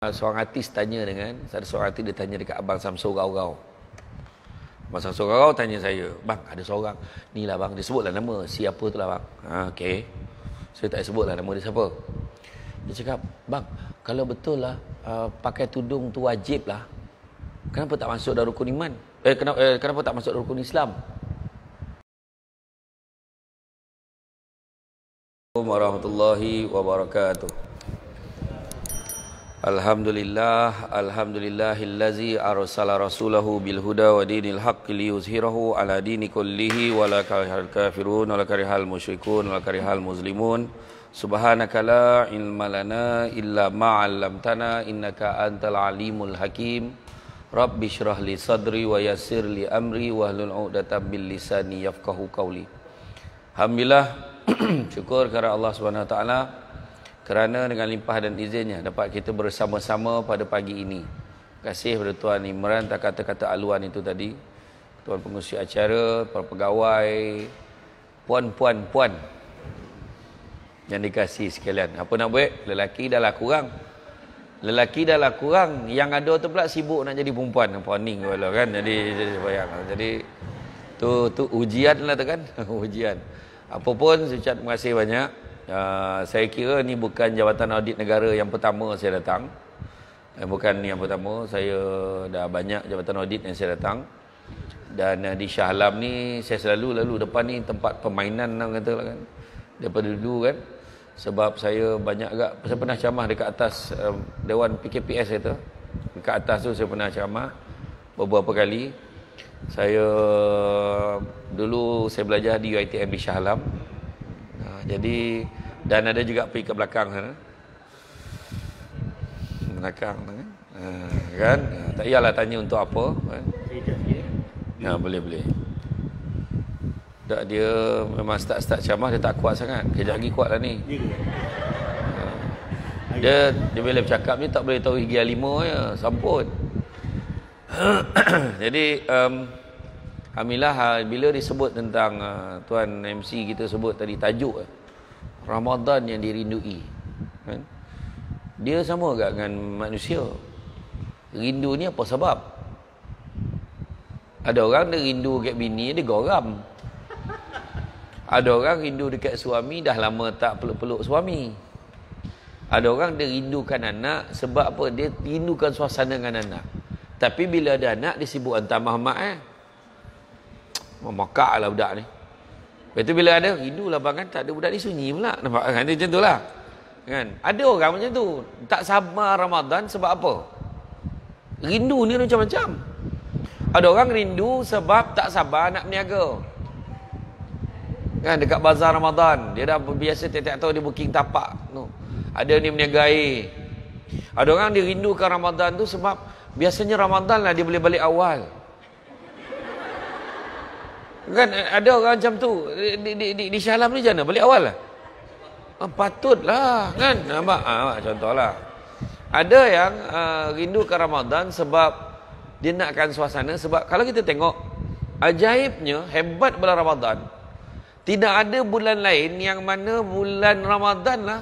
seorang artis tanya dengan ada seorang artis dia tanya dekat abang Samso gaugau. Abang Samso gaugau tanya saya, "Bang, ada seorang. Inilah bang, dia sebutlah nama. Siapa tu lah bang?" Ha, okey. Saya tak sebutlah nama dia siapa. Dia cakap, "Bang, kalau betul lah uh, pakai tudung tu wajib lah. Kenapa tak masuk dalam rukun iman? Eh kenapa eh, kenapa tak masuk dalam rukun Islam?" Assalamualaikum warahmatullahi wabarakatuh. Alhamdulillah Alhamdulillahillazi arsala rasulahu bilhuda wa dinil haqqi liyuzhirahu ala dini kullihi wa la karihal kafirun wa karihal musyrikun wa karihal muslimun Subhanaka la ilma lana illa ma'allamtana innaka antal alimul hakim Rabbi syrah li sadri wa yasir li amri wa hlul u'datan bil lisani yafkahu qawli Alhamdulillah syukur kepada Allah Subhanahu wa ta'ala kerana dengan limpah dan izinnya dapat kita bersama-sama pada pagi ini. Terima kasih kepada Tuan Imran tak kata-kata aluan itu tadi. Tuan pengurusi acara, para pegawai, puan-puan, puan. Yang dikasih sekalian. Apa nak buat? Lelaki dah lah kurang. Lelaki dah lah kurang. Yang ada tu pula sibuk nak jadi perempuan. puaning kalau kan. Jadi, jadi bayang. Jadi, tu tu ujian lah tu kan. ujian. Apapun, saya ucap terima kasih banyak. Ah, saya kira ni bukan jawatan audit negara yang pertama saya datang. Eh, bukan ni yang pertama, saya dah banyak jawatan audit yang saya datang. Dan uh, di Shah Alam ni saya selalu lalu depan ni tempat permainan nak kata lah kan. Daripada dulu kan. Sebab saya banyak agak saya pernah ceramah dekat atas um, dewan PKPS kata. Dekat atas tu saya pernah ceramah beberapa kali. Saya dulu saya belajar di UiTM di Shah Alam. jadi dan ada juga pergi ke belakang sana. Belakang sana. Eh. Ah, ha, kan? Ha, tak iyalah tanya untuk apa. Kan? ya boleh, boleh. Tak dia memang start-start camah dia tak kuat sangat. Kejap lagi kuatlah ni. Dia dia bila bercakap ni tak boleh tahu higi lima ya. Sampun. Jadi um, Alhamdulillah bila disebut tentang uh, Tuan MC kita sebut tadi tajuk uh, Ramadan yang dirindui kan? Dia sama juga dengan manusia Rindu ni apa sebab? Ada orang dia rindu dekat bini dia goram Ada orang rindu dekat suami dah lama tak peluk-peluk suami Ada orang dia rindukan anak sebab apa? Dia rindukan suasana dengan anak Tapi bila ada anak dia sibuk hantar mahmat eh Memakak lah budak ni Lepas tu bila ada rindu lah abang kan tak ada budak ni sunyi pula. Nampak kan dia macam tu lah. Kan? Ada orang macam tu. Tak sabar Ramadan sebab apa? Rindu ni macam-macam. Ada orang rindu sebab tak sabar nak berniaga. Kan dekat bazar Ramadan. Dia dah biasa tiap-tiap tahun dia booking tapak tu. Ada ni berniaga air. Ada orang dia rindukan Ramadan tu sebab biasanya Ramadan lah dia boleh balik awal. Kan ada orang macam tu. Di, di, di, di Syahlam ni jana balik awal lah. Ah, patutlah kan. Nampak? Ah, nampak ah, contohlah. Ada yang uh, ah, rindu ke Ramadan sebab dia nakkan suasana. Sebab kalau kita tengok, ajaibnya hebat bulan Ramadan. Tidak ada bulan lain yang mana bulan Ramadan lah.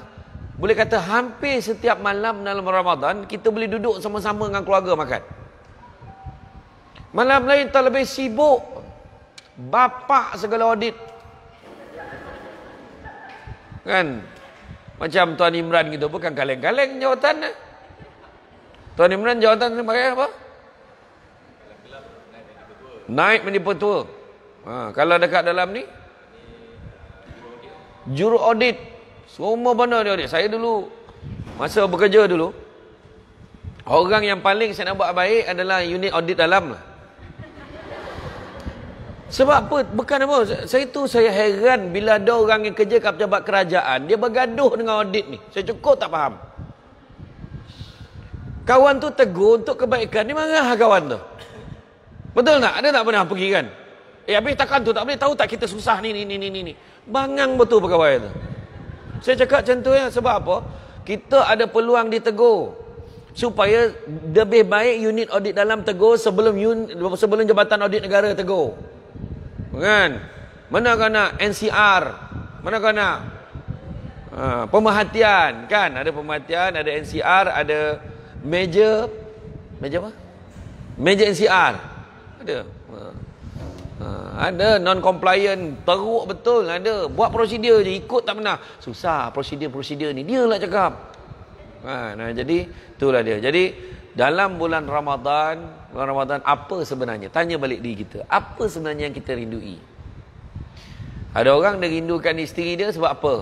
Boleh kata hampir setiap malam dalam Ramadan, kita boleh duduk sama-sama dengan keluarga makan. Malam lain tak lebih sibuk Bapa segala audit kan macam Tuan Imran gitu bukan kaleng-kaleng jawatan eh? Tuan Imran jawatan ni pakai apa naik menjadi petua ha, kalau dekat dalam ni juru audit semua benda dia audit saya dulu masa bekerja dulu orang yang paling saya nak buat baik adalah unit audit dalam lah sebab apa? Bukan apa. Saya tu saya heran bila ada orang yang kerja kat pejabat kerajaan, dia bergaduh dengan audit ni. Saya cukup tak faham. Kawan tu tegur untuk kebaikan. Dia marah lah kawan tu. Betul tak? Ada tak pernah pergi kan? Eh habis takkan tu tak boleh tahu tak kita susah ni ni ni ni ni. Bangang betul pegawai tu. Saya cakap macam ya. Sebab apa? Kita ada peluang ditegur. Supaya lebih baik unit audit dalam tegur sebelum un, sebelum jabatan audit negara tegur kan mana kena NCR mana kena ha, pemerhatian kan ada pemerhatian ada NCR ada meja meja apa meja NCR ada ha, ha ada non compliant teruk betul ada buat prosedur je ikut tak pernah susah prosedur-prosedur ni dia lah cakap ha, nah, jadi itulah dia jadi dalam bulan Ramadhan, bulan Ramadhan apa sebenarnya? Tanya balik diri kita. Apa sebenarnya yang kita rindui? Ada orang yang rindukan isteri dia sebab apa?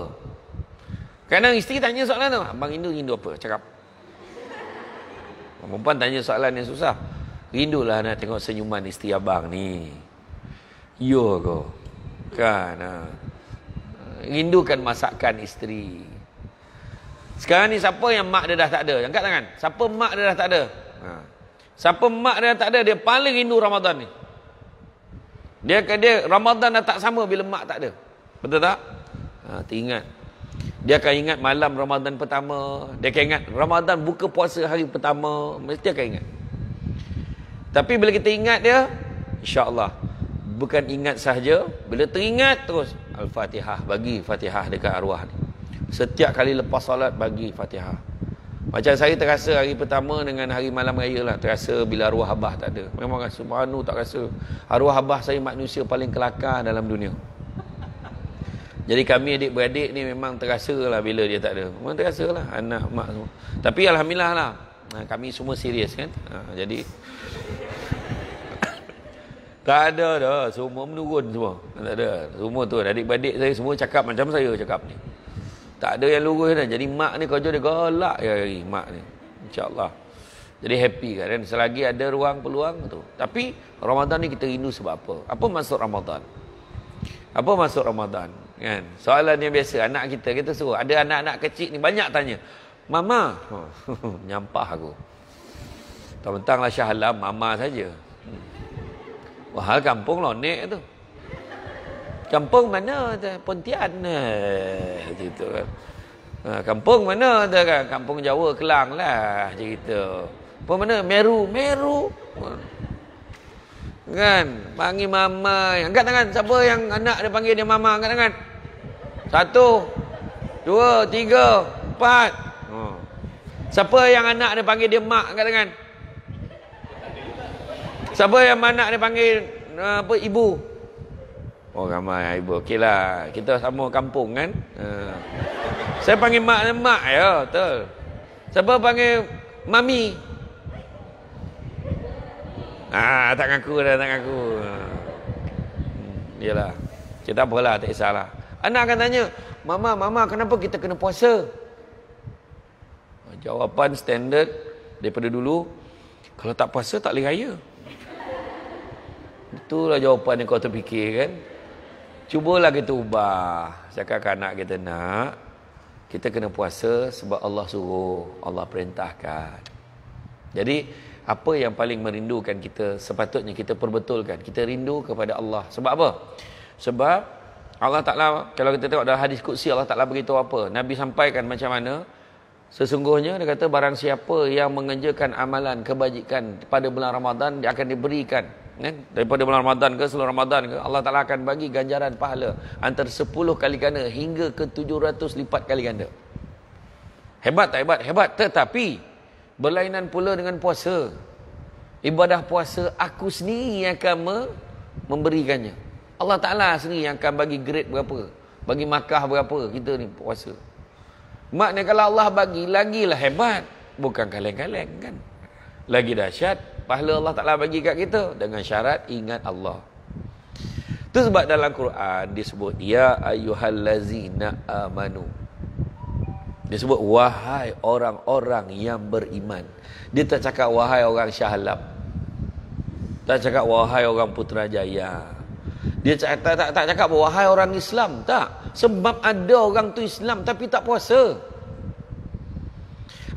Kadang isteri tanya soalan tu. Abang rindu, rindu apa? Cakap. Perempuan tanya soalan yang susah. Rindulah nak tengok senyuman isteri abang ni. Yo kau. Kan. Ha. Rindukan masakan isteri. Sekarang ni siapa yang mak dia dah tak ada? Angkat tangan. Siapa mak dia dah tak ada? Ha. Siapa mak dia dah tak ada, dia paling rindu Ramadan ni. Dia akan dia Ramadan dah tak sama bila mak tak ada. Betul tak? Ha, teringat. Dia akan ingat malam Ramadan pertama. Dia akan ingat Ramadan buka puasa hari pertama. Mesti akan ingat. Tapi bila kita ingat dia, insya Allah Bukan ingat sahaja. Bila teringat terus. Al-Fatihah. Bagi Fatihah dekat arwah ni. Setiap kali lepas solat bagi fatihah Macam saya terasa hari pertama dengan hari malam raya lah Terasa bila arwah abah tak ada Memang rasa manu tak rasa Arwah abah saya manusia paling kelakar dalam dunia jadi kami adik-beradik ni memang terasa lah bila dia tak ada. Memang terasa lah anak mak semua. Tapi Alhamdulillah lah. Ha, kami semua serius kan. Ha, jadi. tak ada dah. Semua menurun semua. Tak ada. Semua tu. Adik-beradik saya semua cakap macam saya cakap ni. Tak ada yang lurus dah. Kan. Jadi mak ni kerja dia galak ya hari ya, ya, mak ni. Insya-Allah. Jadi happy kan dan selagi ada ruang peluang tu. Tapi Ramadan ni kita rindu sebab apa? Apa maksud Ramadan? Apa maksud Ramadan? Kan? Soalan yang biasa anak kita kita suruh. Ada anak-anak kecil ni banyak tanya. Mama, nyampah aku. Tak mentanglah Syahlam, mama saja. Hmm. Wah, kampung lonek lah, tu. Kampung mana? Pontian. Cerita eh, kan. Ha, kampung mana? Kan? Kampung Jawa, Kelang lah. Cerita. Apa mana? Meru. Meru. Kan? Panggil mama. Angkat tangan. Siapa yang anak dia panggil dia mama? Angkat tangan. Satu. Dua. Tiga. Empat. Ha. Siapa yang anak dia panggil dia mak? Angkat tangan. Siapa yang anak dia panggil eh, apa ibu? Oh ramai ibu. Okeylah. Kita sama kampung kan? Uh. Saya panggil mak mak ya, betul. Siapa panggil mami? Ah, tak ngaku dah, tak ngaku. Ha. Hmm, yalah. Kita apalah, tak salah. Anak akan tanya, "Mama, mama, kenapa kita kena puasa?" Jawapan standard daripada dulu, kalau tak puasa tak leh raya. Itulah jawapan yang kau terfikir kan? Cubalah kita ubah. Cakap ke anak kita nak. Kita kena puasa sebab Allah suruh. Allah perintahkan. Jadi, apa yang paling merindukan kita, sepatutnya kita perbetulkan. Kita rindu kepada Allah. Sebab apa? Sebab Allah Ta'ala, kalau kita tengok dalam hadis kudsi, Allah Ta'ala beritahu apa. Nabi sampaikan macam mana. Sesungguhnya, dia kata, barang siapa yang mengerjakan amalan kebajikan pada bulan Ramadan, dia akan diberikan ya, daripada bulan Ramadan ke seluruh Ramadan ke Allah Taala akan bagi ganjaran pahala antara 10 kali ganda hingga ke 700 lipat kali ganda. Hebat tak hebat? Hebat tetapi berlainan pula dengan puasa. Ibadah puasa aku sendiri yang akan me memberikannya. Allah Taala sendiri yang akan bagi grade berapa, bagi makah berapa kita ni puasa. Maknanya kalau Allah bagi lagilah hebat, bukan kaleng-kaleng kan. Lagi dahsyat pahala Allah Ta'ala bagi kat kita dengan syarat ingat Allah itu sebab dalam Quran dia disebut ya ayuhallazina amanu Dia sebut wahai orang-orang yang beriman dia tak cakap wahai orang syahlam tak cakap wahai orang jaya. dia tak tak tak, tak cakap wahai orang Islam tak sebab ada orang tu Islam tapi tak puasa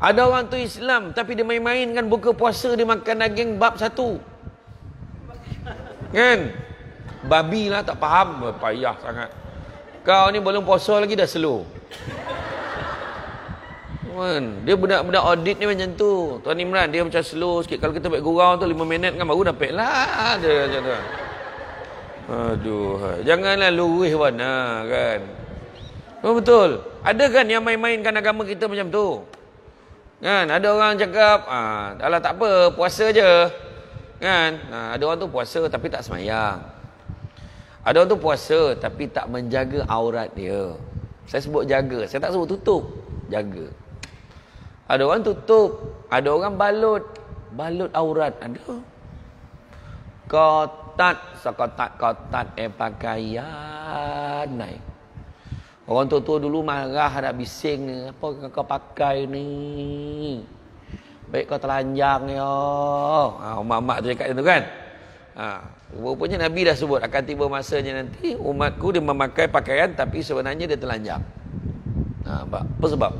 ada orang tu Islam tapi dia main main kan buka puasa dia makan daging bab satu. Kan? Babi lah tak faham, payah sangat. Kau ni belum puasa lagi dah slow. Kan? Dia budak-budak audit ni macam tu. Tuan Imran dia macam slow sikit. Kalau kita buat gurau tu lima minit kan baru dapat lah. Dia macam tu. Aduh, janganlah lurih mana kan. Oh, betul. Ada kan yang main-mainkan agama kita macam tu? Kan? Ada orang cakap, ah, alah tak apa, puasa je. Kan? Ah, ada orang tu puasa tapi tak semayang. Ada orang tu puasa tapi tak menjaga aurat dia. Saya sebut jaga, saya tak sebut tutup. Jaga. Ada orang tutup, ada orang balut. Balut aurat, ada. Kotat, sekotat-kotat eh pakaian naik. Orang tua-tua dulu marah nak bising ni. Apa kau pakai ni? Baik kau telanjang ya. Ha, Mak-mak tu cakap macam tu kan? Ha, rupanya Nabi dah sebut. Akan tiba masanya nanti umatku dia memakai pakaian tapi sebenarnya dia telanjang. Ha, apa sebab?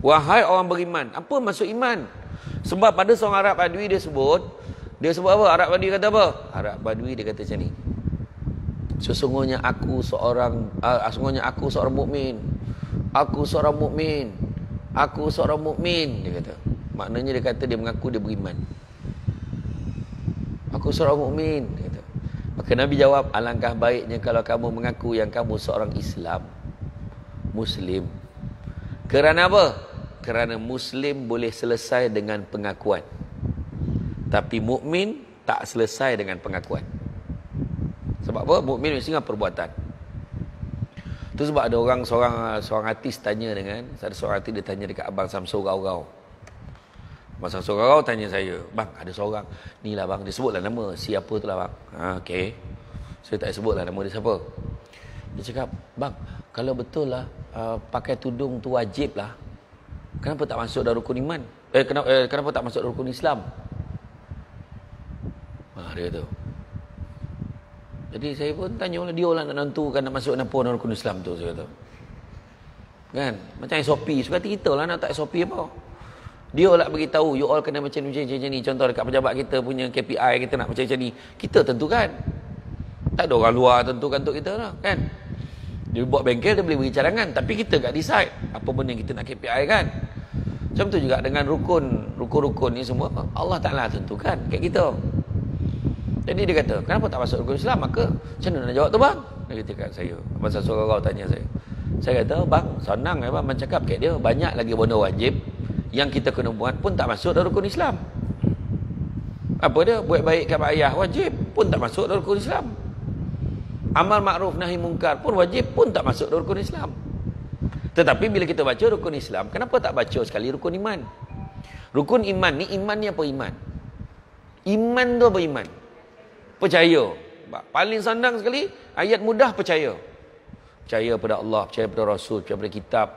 Wahai orang beriman. Apa maksud iman? Sebab pada seorang Arab Badui dia sebut. Dia sebut apa? Arab Badui kata apa? Arab Badui dia kata macam ni sesungguhnya aku seorang uh, sesungguhnya aku seorang mukmin. Aku seorang mukmin. Aku seorang mukmin dia kata. Maknanya dia kata dia mengaku dia beriman. Aku seorang mukmin dia kata. Maka Nabi jawab alangkah baiknya kalau kamu mengaku yang kamu seorang Islam. Muslim. Kerana apa? Kerana muslim boleh selesai dengan pengakuan. Tapi mukmin tak selesai dengan pengakuan. Sebab apa? Mukmin mesti dengan perbuatan. Tu sebab ada orang seorang seorang artis tanya dengan ada seorang artis dia tanya dekat abang Samso gaurau. Abang Samso gaurau tanya saya, "Bang, ada seorang ni lah bang, dia sebutlah nama, siapa tu lah bang?" Ha, okey. Saya tak sebutlah nama dia siapa. Dia cakap, "Bang, kalau betul lah uh, pakai tudung tu wajib lah. Kenapa tak masuk dalam rukun iman? Eh kenapa, eh, kenapa tak masuk dalam rukun Islam?" Ha, dia tu. Jadi saya pun tanya oleh dia lah nak nantukan nak masuk napa orang rukun Islam tu saya kata. Kan? Macam SOP. Suka hati kita lah nak tak SOP apa. Dia lah tahu you all kena macam macam macam ni. Contoh dekat pejabat kita punya KPI kita nak macam macam ni. Kita tentukan. Tak ada orang luar tentukan untuk kita lah. Kan? Dia buat bengkel dia boleh beri cadangan. Tapi kita tak decide. Apa benda yang kita nak KPI kan? Macam tu juga dengan rukun. Rukun-rukun ni semua. Allah Ta'ala tentukan. Kayak kita. Jadi dia kata, kenapa tak masuk rukun Islam? Maka, macam mana nak jawab tu bang? Dia kata kat saya. Pasal surau tanya saya. Saya kata, bang, senang eh bang. Bang cakap kat dia, banyak lagi benda wajib yang kita kena buat pun tak masuk dalam rukun Islam. Apa dia? Buat baik kat ayah wajib pun tak masuk dalam rukun Islam. Amal ma'ruf nahi mungkar pun wajib pun tak masuk dalam rukun Islam. Tetapi bila kita baca rukun Islam, kenapa tak baca sekali rukun iman? Rukun iman ni, iman ni apa iman? Iman tu apa iman? percaya. Paling sandang sekali, ayat mudah percaya. Percaya pada Allah, percaya pada Rasul, percaya pada kitab.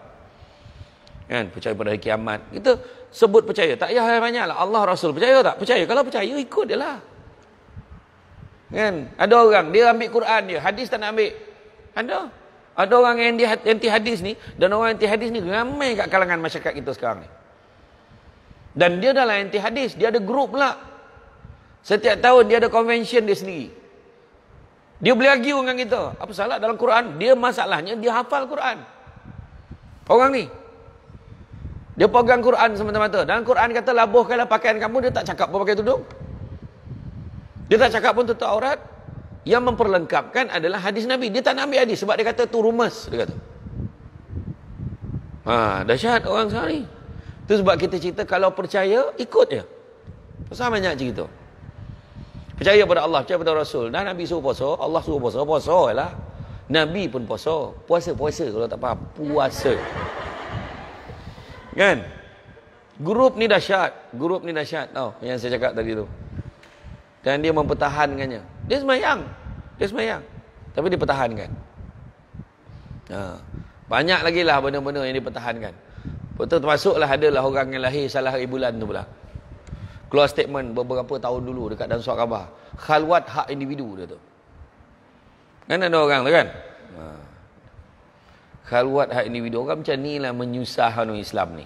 Kan? Percaya pada hari kiamat. Kita sebut percaya. Tak payah banyak lah. Allah, Rasul, percaya tak? Percaya. Kalau percaya, ikut dia lah. Kan? Ada orang, dia ambil Quran dia. Hadis tak nak ambil. Ada. Ada orang yang anti hadis ni. Dan orang anti hadis ni ramai kat kalangan masyarakat kita sekarang ni. Dan dia adalah anti hadis. Dia ada grup pula. Lah. Setiap tahun dia ada convention dia sendiri. Dia boleh argue dengan kita. Apa salah dalam Quran? Dia masalahnya dia hafal Quran. Orang ni. Dia pegang Quran semata-mata. Dan Quran kata labuhkanlah pakaian kamu. Dia tak cakap pun pakai tudung. Dia tak cakap pun tutup aurat. Yang memperlengkapkan adalah hadis Nabi. Dia tak nak ambil hadis sebab dia kata tu rumus. Dia kata. Ha, dahsyat orang sekarang ni. Itu sebab kita cerita kalau percaya ikut je. Pasal banyak cerita. Percaya pada Allah, percaya pada Rasul. Dan Nabi suruh puasa, Allah suruh puasa, puasa lah. Nabi pun puasa. Puasa, puasa kalau tak faham. Puasa. Kan? Grup ni dahsyat. Grup ni dahsyat tau. Oh, yang saya cakap tadi tu. Dan dia mempertahankannya. Dia semayang. Dia semayang. Tapi dia pertahankan. Ha. Banyak lagi lah benda-benda yang dipertahankan. Betul termasuklah adalah orang yang lahir salah hari bulan tu pula keluar statement beberapa tahun dulu dekat dalam surat khabar khalwat hak individu dia tu kan ada orang tu kan ha. khalwat hak individu orang macam ni lah menyusahkan Islam ni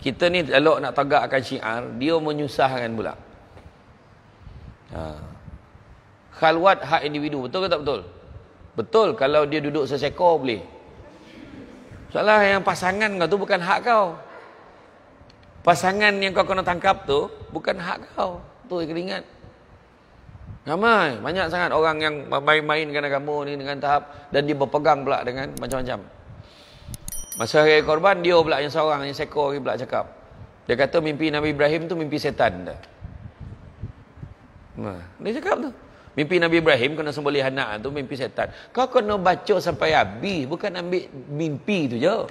kita ni elok nak tegakkan syiar dia menyusahkan pula ha. khalwat hak individu betul ke tak betul betul kalau dia duduk sesekor boleh soalnya yang pasangan kau tu bukan hak kau pasangan yang kau kena tangkap tu bukan hak kau. Tu kena ingat. Ramai, banyak sangat orang yang main-main dengan kamu ni dengan tahap dan dia berpegang pula dengan macam-macam. Masa hari korban dia pula yang seorang yang sekor pula cakap. Dia kata mimpi Nabi Ibrahim tu mimpi setan dah. Dia cakap tu. Mimpi Nabi Ibrahim kena sembelih anak tu mimpi setan. Kau kena baca sampai habis bukan ambil mimpi tu je.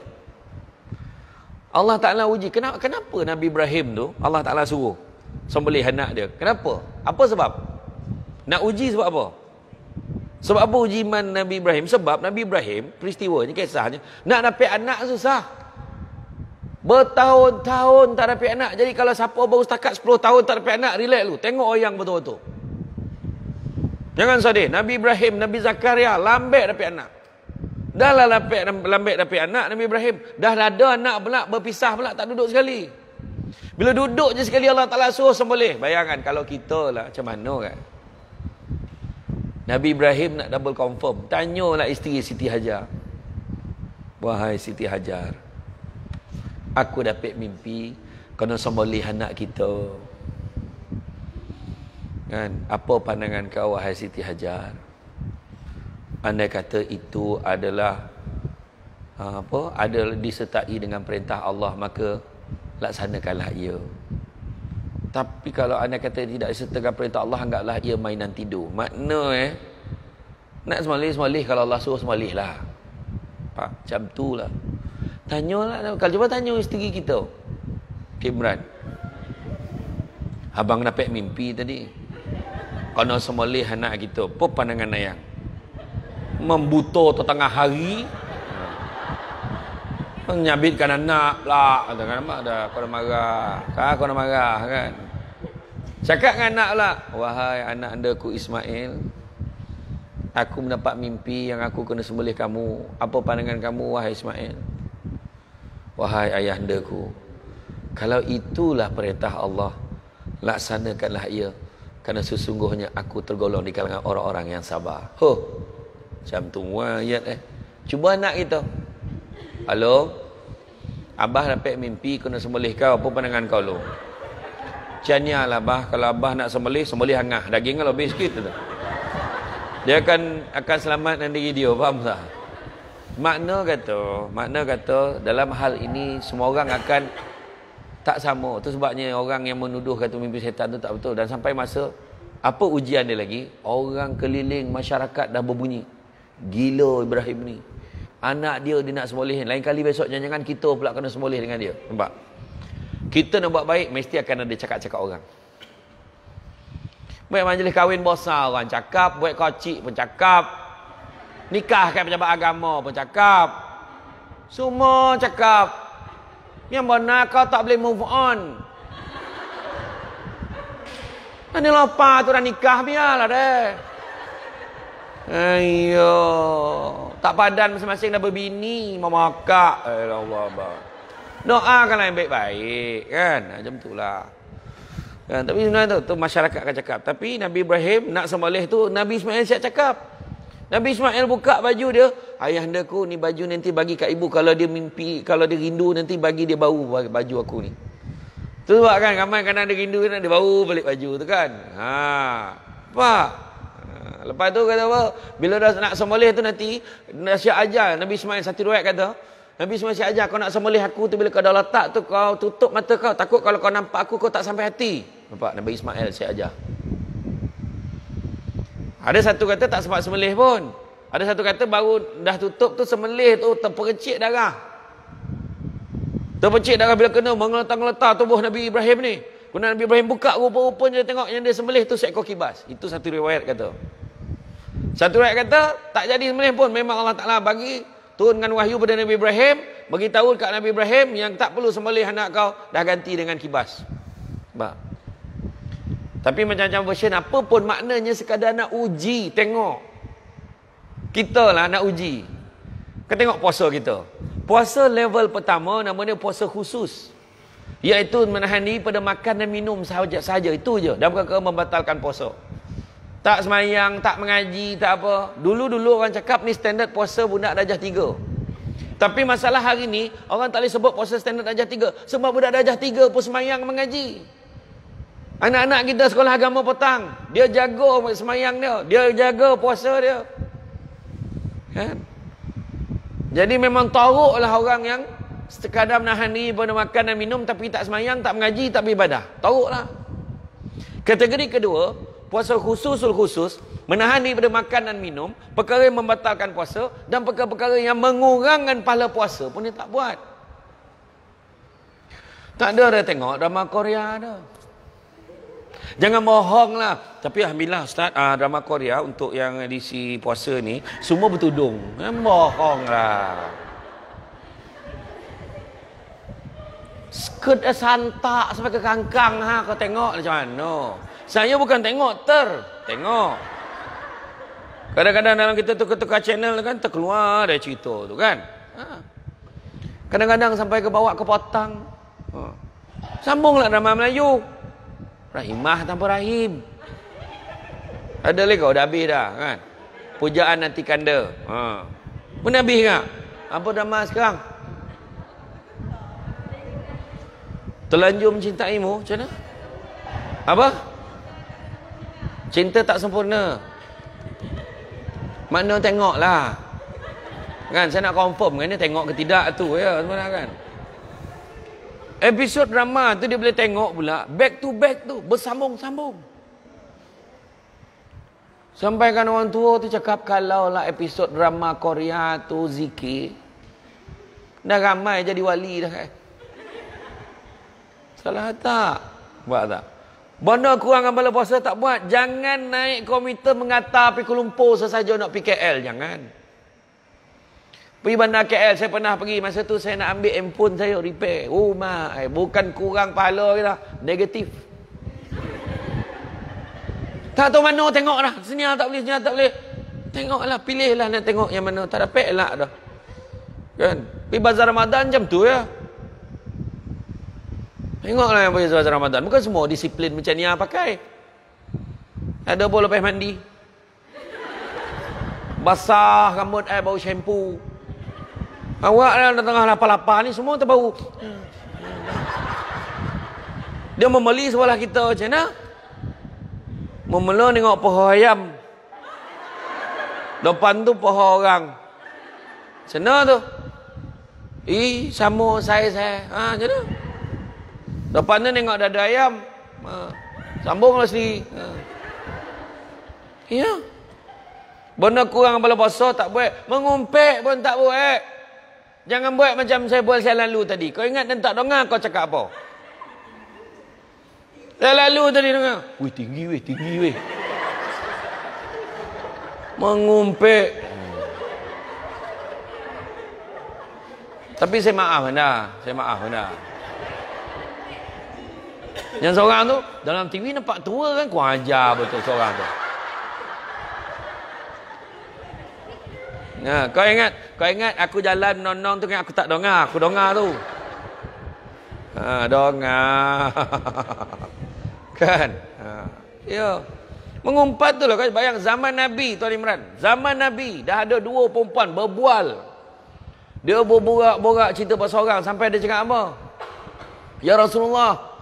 Allah Ta'ala uji kenapa, kenapa Nabi Ibrahim tu Allah Ta'ala suruh sembelih anak dia kenapa apa sebab nak uji sebab apa sebab apa uji iman Nabi Ibrahim sebab Nabi Ibrahim peristiwanya kisahnya nak dapat anak susah bertahun-tahun tak dapat anak jadi kalau siapa baru setakat 10 tahun tak dapat anak relax lu tengok orang betul-betul jangan sedih Nabi Ibrahim Nabi Zakaria lambat dapat anak Dahlah lambat, lambat dapat anak Nabi Ibrahim. Dah ada anak pula berpisah pula tak duduk sekali. Bila duduk je sekali Allah Ta'ala suruh semboleh. Bayangkan kalau kita lah macam mana kan. Nabi Ibrahim nak double confirm. Tanyalah isteri Siti Hajar. Wahai Siti Hajar. Aku dapat mimpi kena semboleh anak kita. Kan? Apa pandangan kau wahai Siti Hajar? andai kata itu adalah ha, apa ada disertai dengan perintah Allah maka laksanakanlah ia tapi kalau anda kata tidak disertakan perintah Allah anggaplah ia mainan tidur makna eh nak semalih semalih kalau Allah suruh semalih Pak, macam tu lah tanyalah kalau cuba tanya isteri kita Kimran abang nak dapat mimpi tadi kena semalih anak kita apa pandangan ayah membuto tengah hari menyabitkan kan anak lah. kata kenapa ada kau nak marah kau kau nak marah kan cakap dengan anak pula wahai anak anda ku Ismail aku mendapat mimpi yang aku kena sembelih kamu apa pandangan kamu wahai Ismail wahai ayah anda ku kalau itulah perintah Allah laksanakanlah ia kerana sesungguhnya aku tergolong di kalangan orang-orang yang sabar Ho. Macam tu ayat eh. Cuba anak kita. Halo. Abah dapat mimpi kena sembelih kau. Apa pandangan kau lu? Cianya lah abah. Kalau abah nak sembelih, sembelih hangah. Daging kalau lebih sikit. Tu. Dia akan akan selamat nanti video, Faham tak? Makna kata, makna kata dalam hal ini semua orang akan tak sama. Itu sebabnya orang yang menuduh kata mimpi setan tu tak betul. Dan sampai masa, apa ujian dia lagi? Orang keliling masyarakat dah berbunyi. Gila Ibrahim ni. Anak dia dia nak sembolehin. Lain kali besok jangan-jangan kita pula kena semboleh dengan dia. Nampak? Kita nak buat baik, mesti akan ada cakap-cakap orang. Buat majlis kahwin besar orang cakap. Buat kocik pun cakap. Nikah kat pejabat agama pun cakap. Semua cakap. Yang mana kau tak boleh move on. Ini lapar tu dah nikah biarlah deh. Ayo. Tak padan masing-masing dah berbini, memakak. Allah doa Doakanlah yang baik-baik kan. Ha, macam itulah. Kan tapi sebenarnya tu, tu masyarakat akan cakap. Tapi Nabi Ibrahim nak sembelih tu Nabi Ismail siap cakap. Nabi Ismail buka baju dia, ayah ndaku ni baju nanti bagi kat ibu kalau dia mimpi, kalau dia rindu nanti bagi dia bau baju aku ni. Tu sebab kan ramai kadang kan dia rindu kan dia bau balik baju tu kan. Ha. Pak Lepas tu kata apa? Bila dah nak sembelih tu nanti, dah ajar. Nabi Ismail satu ruat kata, Nabi Ismail siap ajar kau nak sembelih aku tu bila kau dah letak tu kau tutup mata kau. Takut kalau kau nampak aku kau tak sampai hati. Nampak? Nabi Ismail siap ajar. Ada satu kata tak sempat sembelih pun. Ada satu kata baru dah tutup tu sembelih tu terpercik darah. Terpercik darah bila kena mengeletar letak tubuh Nabi Ibrahim ni. Kemudian Nabi Ibrahim buka rupa-rupanya tengok yang dia sembelih tu seekor kibas. Itu satu riwayat kata. Satu ayat kata, tak jadi sebenarnya pun. Memang Allah Ta'ala bagi, turunkan wahyu pada Nabi Ibrahim, bagi tahu kat Nabi Ibrahim, yang tak perlu sembelih anak kau, dah ganti dengan kibas. Nampak? Tapi macam-macam version, apa pun maknanya sekadar nak uji, tengok. Kita lah nak uji. Kau tengok puasa kita. Puasa level pertama, namanya puasa khusus. Iaitu menahan diri pada makan dan minum sahaja, sahaja itu je. Dan bukan membatalkan puasa. Tak semayang, tak mengaji, tak apa. Dulu-dulu orang cakap ni standard puasa budak darjah tiga. Tapi masalah hari ni, orang tak boleh sebut puasa standard darjah tiga. Semua budak darjah tiga, pun semayang mengaji. Anak-anak kita sekolah agama petang. Dia jaga semayang dia. Dia jaga puasa dia. Kan? Jadi memang taruk lah orang yang sekadar menahan diri pada makan dan minum tapi tak semayang, tak mengaji, tak beribadah. Taruk lah. Kategori kedua, puasa khususul khusus menahan daripada makan dan minum perkara yang membatalkan puasa dan perkara-perkara yang mengurangkan pahala puasa pun dia tak buat tak ada dia tengok drama Korea ada jangan bohong lah tapi Alhamdulillah Ustaz uh, drama Korea untuk yang edisi puasa ni semua bertudung eh, bohong lah skirt santak sampai ke kangkang ha, kau tengok macam mana no saya bukan tengok ter tengok kadang-kadang dalam kita tukar-tukar channel kan terkeluar dari cerita tu kan ha. kadang-kadang sampai ke bawah ke potang ha. sambunglah drama Melayu rahimah tanpa rahim ada lagi kau oh, dah habis dah kan pujaan nanti kanda ha. pun habis kan apa drama sekarang Terlanjur mencintaimu, macam mana? Apa? Cinta tak sempurna. Mana tengoklah. Kan saya nak confirm kan dia tengok ke tidak tu ya sebenarnya kan. Episod drama tu dia boleh tengok pula back to back tu bersambung-sambung. Sampai kan orang tua tu cakap kalau lah episod drama Korea tu Ziki Dah ramai jadi wali dah kan. Salah tak? Buat tak? Benda kurang ambil puasa tak buat. Jangan naik komite mengata, pergi Kuala sesaja nak pergi KL. Jangan. Pergi bandar KL. Saya pernah pergi. Masa tu saya nak ambil handphone saya repair. Oh my. Eh, bukan kurang pahala kita. Negatif. tak tahu mana tengok lah. Senyal tak boleh, senyal tak boleh. Tengok lah. Pilih lah nak tengok yang mana. Tak dapat lah dah. Kan? Pergi bazar Ramadan jam tu ya. Tengoklah yang punya suasana Ramadan. Bukan semua disiplin macam ni yang ah, pakai. Ada pun lepas mandi. Basah rambut air eh, bau shampoo. Awak lah yang tengah lapar-lapar ni semua terbau. Dia membeli sebelah kita macam mana? Memelah tengok poho ayam. Depan tu poho orang. Macam tu? Eh, sama ah, saya-saya. Ha, macam mana? Depan ni tengok ada ayam. Ha. Sambunglah sendiri. Ha. Ya. Benda kurang bala basah tak buat. Mengumpik pun tak buat. Jangan buat macam saya buat saya lalu tadi. Kau ingat dan tak dengar kau cakap apa? Saya lalu tadi dengar. Wih tinggi wih tinggi wih Mengumpik. Tapi saya maaf anda. Saya maaf anda. Yang seorang tu dalam TV nampak tua kan kau ajar betul seorang tu. Nah, kau ingat, kau ingat aku jalan nonong tu kan aku tak dengar, aku dengar tu. Ha, dengar. kan? Ha. Ya. Mengumpat tu lah kau bayang zaman Nabi Tuan Imran. Zaman Nabi dah ada dua perempuan berbual. Dia berborak-borak cerita pasal orang sampai dia cakap apa? Ya Rasulullah,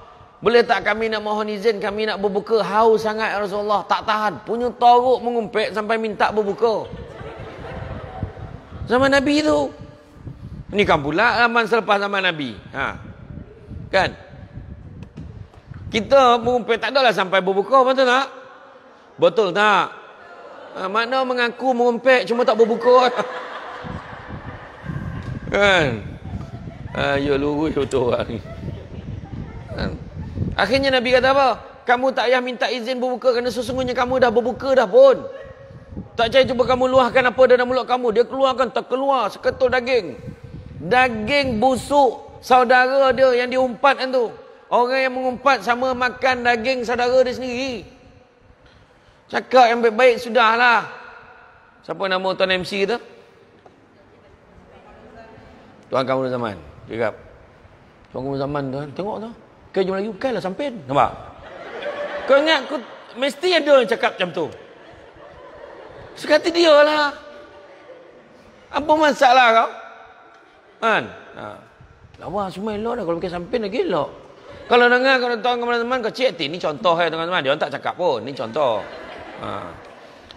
boleh tak kami nak mohon izin kami nak berbuka haus sangat ya Rasulullah tak tahan punya teruk mengumpet sampai minta berbuka. Zaman Nabi tu. ni kan pula zaman selepas zaman Nabi. Ha. Kan? Kita mengumpet tak adalah sampai berbuka betul tak? Betul tak? Ha, mana mengaku mengumpet cuma tak berbuka. kan? Ha, ya lurus betul orang Kan? Akhirnya Nabi kata apa? Kamu tak payah minta izin berbuka kerana sesungguhnya kamu dah berbuka dah pun. Tak payah cuba kamu luahkan apa dalam mulut kamu. Dia keluarkan tak keluar seketul daging. Daging busuk saudara dia yang diumpat kan tu. Orang yang mengumpat sama makan daging saudara dia sendiri. Cakap yang baik-baik sudahlah. Siapa nama Tuan MC kita? Tuan Kamu Zaman. Cakap. Tuan Kamu Zaman tu, eh? Tengok tu. Kau jumpa lagi, bukanlah sampai, Nampak? Kau ingat kau mesti ada yang cakap macam tu. Sekati dia lah. Apa masalah kau? Kan? Ha. Lawa semua elok dah. Kalau makan sampai lagi elok. Kalau dengar kau tuan kepada teman, kau cik hati. Eh, Ini contoh ya eh, teman-teman. Dia orang tak cakap pun. Ini contoh. Ha.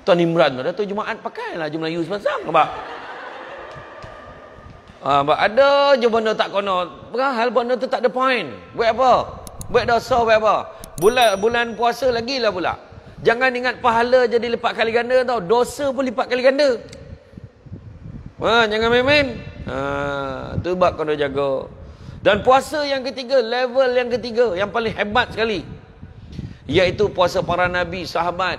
Tuan Imran tu, Jumaat pakai lah jumlah Yus Masam. Nampak? Nampak? Ha, ada je benda tak kena. Berhal benda tu tak ada point. Buat apa? Buat dosa buat apa? Bulan bulan puasa lagi lah pula. Jangan ingat pahala jadi lipat kali ganda tau. Dosa pun lipat kali ganda. Ha, jangan main-main. Ha, tu buat kena jaga. Dan puasa yang ketiga, level yang ketiga, yang paling hebat sekali. Iaitu puasa para nabi, sahabat,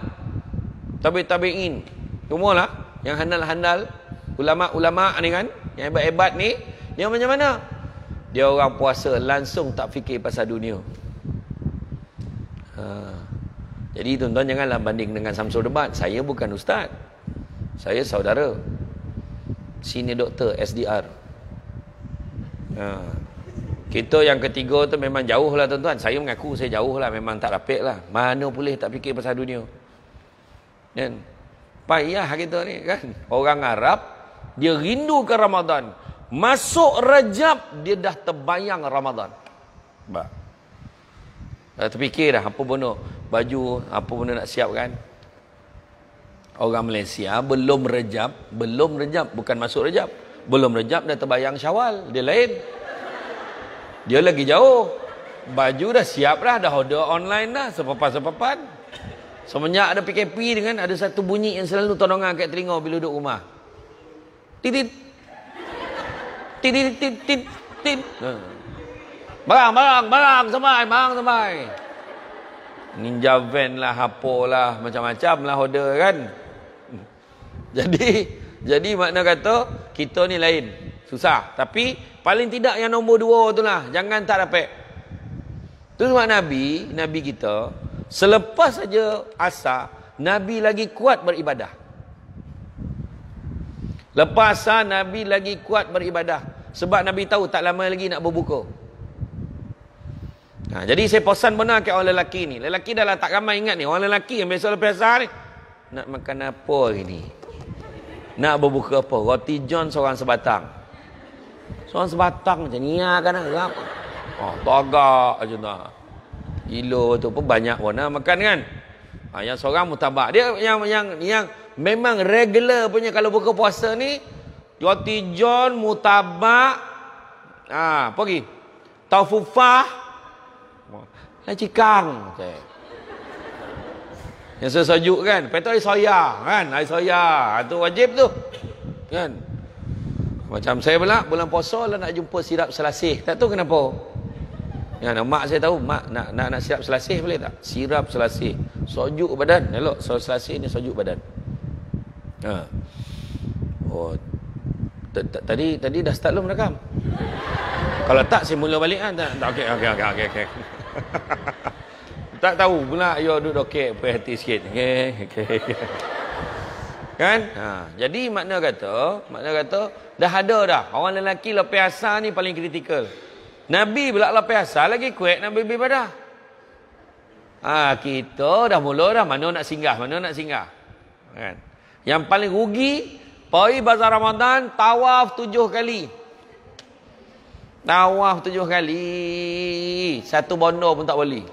tabi-tabi'in. Semualah yang handal-handal. Ulama'-ulama' ni kan. Yang hebat-hebat ni Dia macam mana? Dia orang puasa langsung tak fikir pasal dunia ha. Jadi tuan-tuan janganlah banding dengan Samsul Debat Saya bukan ustaz Saya saudara Sini doktor SDR ha. Kita yang ketiga tu memang jauh lah tuan-tuan Saya mengaku saya jauh lah Memang tak rapik lah Mana boleh tak fikir pasal dunia Kan? Payah kita ni kan Orang Arab dia rindu ke Ramadan. Masuk Rajab dia dah terbayang Ramadan. Ba. Dah terfikir dah apa benda baju, apa benda nak siapkan? Orang Malaysia belum Rajab, belum Rajab bukan masuk Rajab. Belum Rajab dah terbayang Syawal, dia lain. Dia lagi jauh. Baju dah siap dah, dah order online dah sepapan-sepapan. Semenjak ada PKP dengan ada satu bunyi yang selalu tolong angkat telinga bila duduk rumah titit titit titit titit ha. barang barang barang semai barang semai ninja van lah hapo lah macam-macam lah order kan jadi jadi makna kata kita ni lain susah tapi paling tidak yang nombor dua tu lah jangan tak dapat tu sebab Nabi Nabi kita selepas saja asa Nabi lagi kuat beribadah Lepas sah Nabi lagi kuat beribadah Sebab Nabi tahu tak lama lagi nak berbuka ha, Jadi saya pesan benar ke orang lelaki ni Lelaki dah lah tak ramai ingat ni Orang lelaki yang biasa lepas sah ni Nak makan apa hari ni Nak berbuka apa Roti John seorang sebatang Seorang sebatang macam ni ya, kan, Oh, Togak macam tu Gila tu pun banyak warna ah, makan kan ha, Yang seorang mutabak Dia yang Yang, yang Memang regular punya kalau buka puasa ni Yoti John, Mutabak ha, Apa lagi? Taufufah Lajikang okay. Yang sesajuk kan? Lepas tu soya kan? Air soya Itu ha, wajib tu Kan? Macam saya pula bulan puasa lah nak jumpa sirap selasih Tak tahu kenapa Ya, mak saya tahu mak nak nak, nak sirap selasih boleh tak? Sirap selasih. Sojuk badan. Elok selasih ni sojuk badan. Ha. Oh. Tadi tadi dah start belum rakam? Kalau tak saya mula balik kan. Tak, okey okey okey okey. tak tahu pula yo duduk okey puas hati sikit. Okey okey. kan? Ha. jadi makna kata, makna kata dah ada dah. Orang lelaki lepas asal ni paling kritikal. Nabi pula lepas asal lagi kuat Nabi bibi pada. Ha, kita dah mula dah mana nak singgah, mana nak singgah. Kan? Yang paling rugi Pergi bazar Ramadan Tawaf tujuh kali Tawaf tujuh kali Satu bondo pun tak beli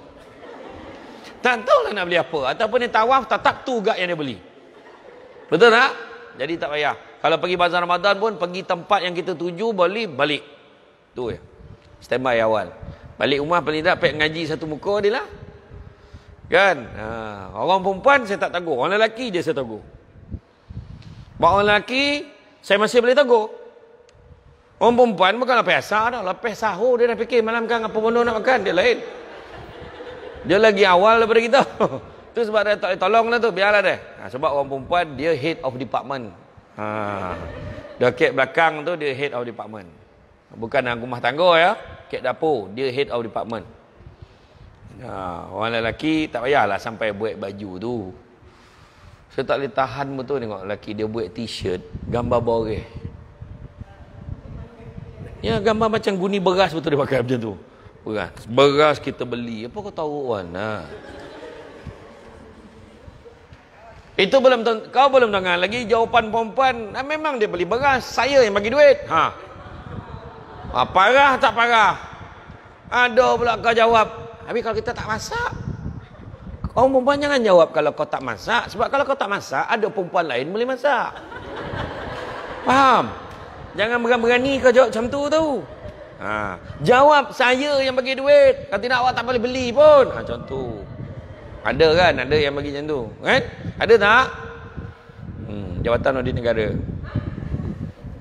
Tak lah nak beli apa Ataupun dia tawaf tak tu juga yang dia beli Betul tak? Jadi tak payah Kalau pergi bazar Ramadan pun Pergi tempat yang kita tuju Beli, balik Tu ya Standby awal Balik rumah paling tak Pek ngaji satu muka dia lah Kan? Ha. Orang perempuan saya tak tegur Orang lelaki dia saya tegur Bawa lelaki, saya masih boleh teguh. Orang perempuan bukan lepas asar dah. Lepas sahur dia dah fikir malam kan apa benda nak makan. Dia lain. Dia lagi awal daripada kita. Itu sebab dia tak boleh tolong lah tu. Biarlah dia. Ha, sebab orang perempuan dia head of department. Ha. Dia kek belakang tu dia head of department. Bukan dalam rumah tangga ya. Kek dapur. Dia head of department. Ha, orang lelaki tak payahlah sampai buat baju tu. Saya tak boleh tahan betul tengok lelaki dia buat t-shirt gambar boreh. Ya gambar macam guni beras betul dia pakai macam tu. Beras. Beras kita beli. Apa kau tahu Wan? Ha. Itu belum kau belum dengar lagi jawapan perempuan. Nah, ha, memang dia beli beras, saya yang bagi duit. Ha. Ah, parah tak parah? Ada pula kau jawab. Habis kalau kita tak masak, Oh perempuan jangan jawab kalau kau tak masak Sebab kalau kau tak masak Ada perempuan lain boleh masak Faham? Jangan berani-berani kau jawab macam tu tu ha. Jawab saya yang bagi duit Kalau tidak awak tak boleh beli pun ha, Macam tu Ada kan? Ada yang bagi macam tu kan? Ada tak? Hmm, Jabatan Audit Negara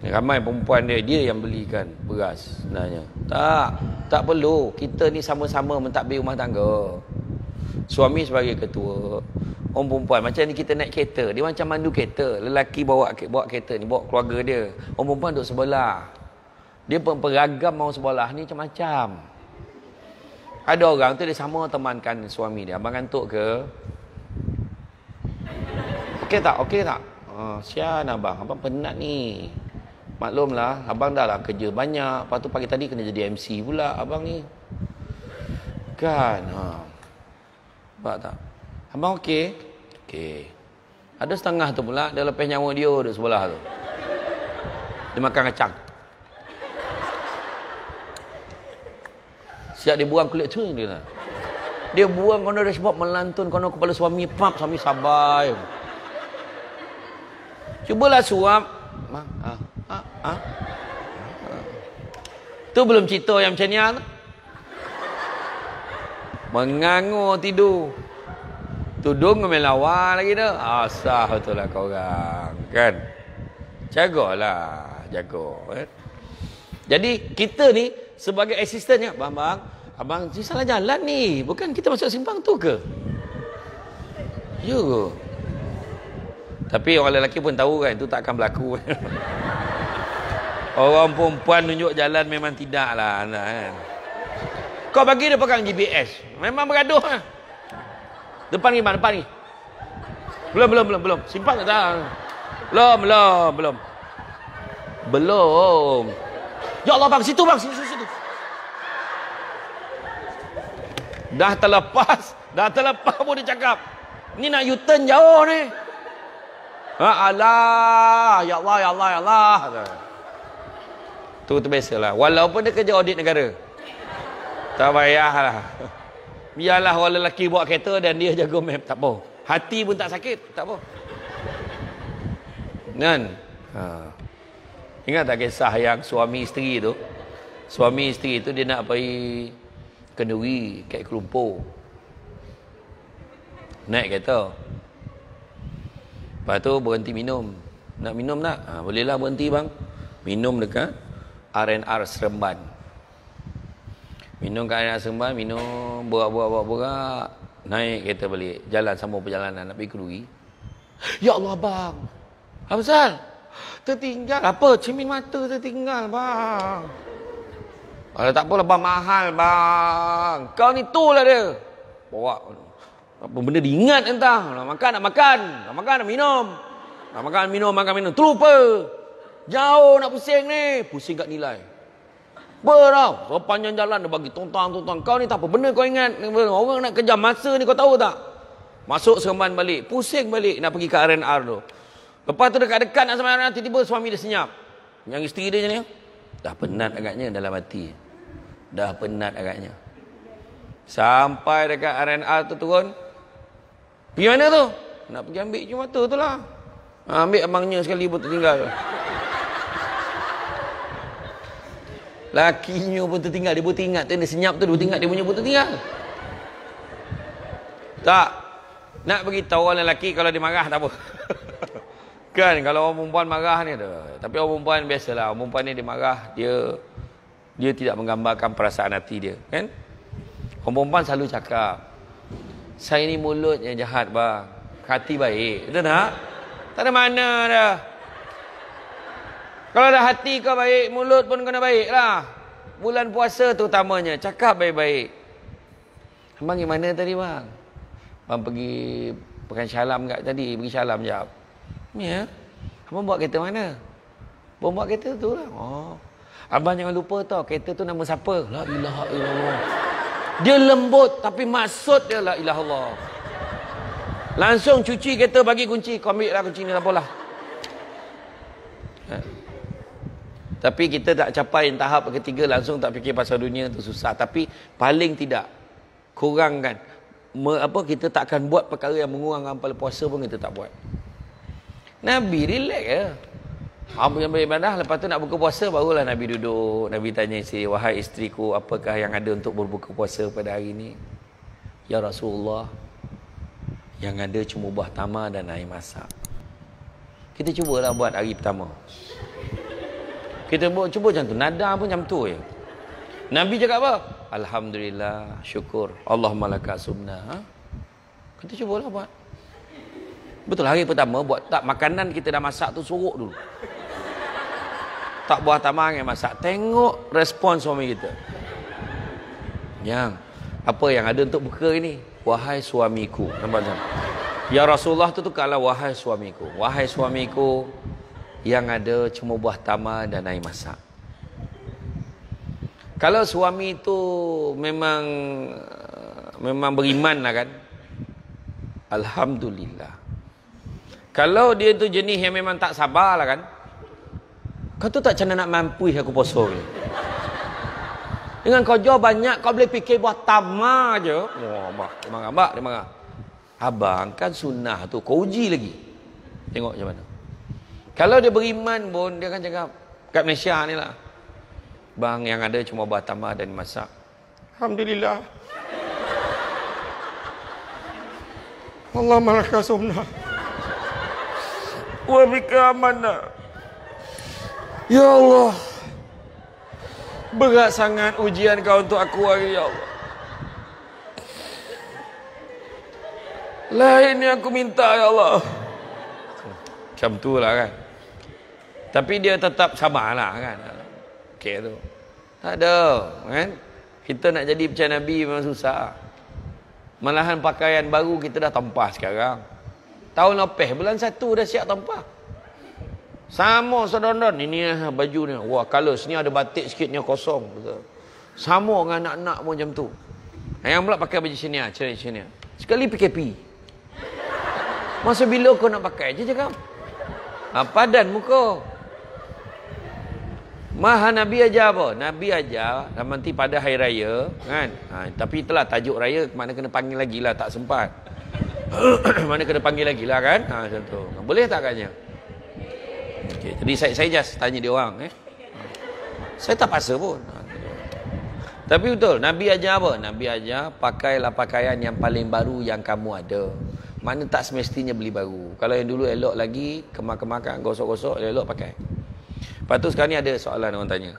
Ramai perempuan dia Dia yang belikan beras sebenarnya Tak Tak perlu Kita ni sama-sama mentadbir rumah tangga suami sebagai ketua orang perempuan macam ni kita naik kereta dia macam mandu kereta lelaki bawa bawa kereta ni bawa keluarga dia orang perempuan duduk sebelah dia pun peragam orang sebelah ni macam-macam ada orang tu dia sama temankan suami dia abang kantuk ke Okey tak Okey tak uh, sian abang abang penat ni maklumlah abang dah lah kerja banyak lepas tu pagi tadi kena jadi MC pula abang ni kan haa uh. Nampak tak? Abang okey? Okey. Ada setengah tu pula, dia lepas nyawa dia di sebelah tu. Dia makan kacang. Siap dia buang kulit tu dia lah. Dia buang kena dia melantun kena kepala suami. Pap, suami sabar. lah suap. ah, ah, ah. Tu belum cerita yang macam ni lah. Menganggur tidur. Tudung ngemelawa lagi tu Asah ah, betul lah korang. Kan? Jagalah. Jaga. Kan? Jadi kita ni sebagai asisten ya. Bang-bang. Abang ni salah jalan ni. Bukan kita masuk simpang tu ke? Ya Tapi orang lelaki pun tahu kan. Itu tak akan berlaku. orang perempuan tunjuk jalan memang tidak lah. Kan? Kau bagi dia pegang GPS. Memang bergaduh lah. Depan ni mana? Depan ni. Belum, belum, belum. belum. Simpan tak? Tahu. Belum, belum, belum. Belum. Ya Allah bang, situ bang. Situ, situ. Dah terlepas. Dah terlepas pun dia cakap. Ni nak U-turn jauh ni. Ha, Allah. Ya Allah, ya Allah, ya Allah. Tu tu biasalah. Walaupun dia kerja audit negara. Tak lah. Biarlah orang lelaki buat kereta dan dia jaga map. Tak apa. Hati pun tak sakit. Tak apa. Kan? Ha. Ingat tak kisah yang suami isteri tu? Suami isteri tu dia nak pergi kenduri kat Kelumpur. Naik kereta. Lepas tu berhenti minum. Nak minum tak? Ha, bolehlah berhenti bang. Minum dekat R&R Seremban. Minum kan nak sembah, minum Berak-berak-berak Naik kereta balik Jalan sama perjalanan Nak pergi kerugi Ya Allah abang Hafsal Tertinggal apa? Cermin mata tertinggal bang Ada tak apalah bang mahal bang Kau ni tu lah dia bawa, Apa benda diingat entah Nak makan nak makan Nak makan nak minum Nak makan minum makan minum Terlupa Jauh nak pusing ni Pusing kat nilai so panjang jalan dia bagi tuntang tuntang Kau ni tak apa Benda kau ingat Orang nak kejar masa ni kau tahu tak Masuk seman balik Pusing balik Nak pergi ke R&R tu Lepas tu dekat-dekat nak seman, Tiba-tiba suami dia senyap Yang isteri dia ni Dah penat agaknya dalam hati Dah penat agaknya Sampai dekat R&R tu turun Pergi mana tu? Nak pergi ambil cuma tu tu lah ha, Ambil abangnya sekali pun tertinggal lakinya pun tertinggal dia pun teringat tu dia senyap tu dia pun teringat dia punya pun tertinggal tak nak bagi tahu orang lelaki kalau dia marah tak apa kan kalau orang perempuan marah ni tu tapi orang perempuan biasalah orang perempuan ni dia marah dia dia tidak menggambarkan perasaan hati dia kan orang perempuan selalu cakap saya ni mulut yang jahat bang hati baik betul tak tak ada mana dah kalau dah hati kau baik, mulut pun kena baik lah. Bulan puasa tu utamanya, cakap baik-baik. Abang pergi mana tadi bang? Abang pergi pekan syalam kat tadi, pergi syalam jap. Ya, abang buat kereta mana? Abang buat kereta tu lah. Oh. Abang jangan lupa tau, kereta tu nama siapa? La ilaha illallah. Dia lembut tapi maksud dia la ilaha Allah. Langsung cuci kereta bagi kunci, kau ambil lah kunci ni, tak apalah. Tapi kita tak capai tahap ketiga langsung tak fikir pasal dunia itu susah. Tapi paling tidak kurangkan. Me, apa Kita tak akan buat perkara yang mengurangkan pahala puasa pun kita tak buat. Nabi relax ya. Apa yang beribadah lepas tu nak buka puasa barulah Nabi duduk. Nabi tanya isteri, wahai isteri ku apakah yang ada untuk berbuka puasa pada hari ini? Ya Rasulullah. Yang ada cuma buah tamar dan air masak. Kita cubalah buat hari pertama. Kita buat cuba macam tu. Nada pun macam tu je. Nabi cakap apa? Alhamdulillah. Syukur. Allah malakas sunnah. Ha? Kita cubalah buat. Betul hari pertama buat tak makanan kita dah masak tu suruk dulu. Tak buah tamang yang masak. Tengok respon suami kita. Yang apa yang ada untuk buka ini? Wahai suamiku. Nampak tak? Ya Rasulullah tu tu kalau wahai suamiku. Wahai suamiku yang ada cuma buah tamar dan air masak. Kalau suami itu memang memang beriman lah kan. Alhamdulillah. Kalau dia tu jenis yang memang tak sabar lah kan. Kau tu tak cana nak mampu aku poso ni. Dengan kau jauh banyak kau boleh fikir buah tamar je. Wah, oh, abah. Dia marah, abah. Dia marah. Abang kan sunnah tu kau uji lagi. Tengok macam mana. Kalau dia beriman pun, dia akan cakap, kat Malaysia ni lah. Bang yang ada cuma buat tambah dan masak. Alhamdulillah. Allah malakah sumna. Wa bika amana. Ya Allah. Berat sangat ujian kau untuk aku hari ya Allah. Lain ini aku minta ya Allah. Macam tu lah kan. Tapi dia tetap sabarlah kan. Okey tu. Tak ada, kan? Kita nak jadi macam Nabi memang susah. Malahan pakaian baru kita dah tempah sekarang. Tahun lepas bulan satu dah siap tempah. Sama sedondon ini lah baju ni. Wah, kalau sini ada batik sikit ni kosong. Sama dengan anak-anak pun macam tu. Yang pula pakai baju sini, cerita sini. Sekali PKP. Masa bila kau nak pakai je cakap. Ha, padan muka. Maha Nabi ajar apa? Nabi ajar nanti pada hari raya kan? Ha, tapi itulah tajuk raya mana kena panggil lagi lah tak sempat. mana kena panggil lagi lah kan? Ha, macam tu. Ha, boleh tak katanya? Okay, jadi saya, saya just tanya dia orang. Eh? Saya tak paksa pun. Ha, tapi betul, Nabi ajar apa? Nabi ajar, pakailah pakaian yang paling baru yang kamu ada. Mana tak semestinya beli baru. Kalau yang dulu elok lagi, kemak-kemakan, gosok-gosok, elok pakai. Lepas tu sekarang ni ada soalan orang tanya.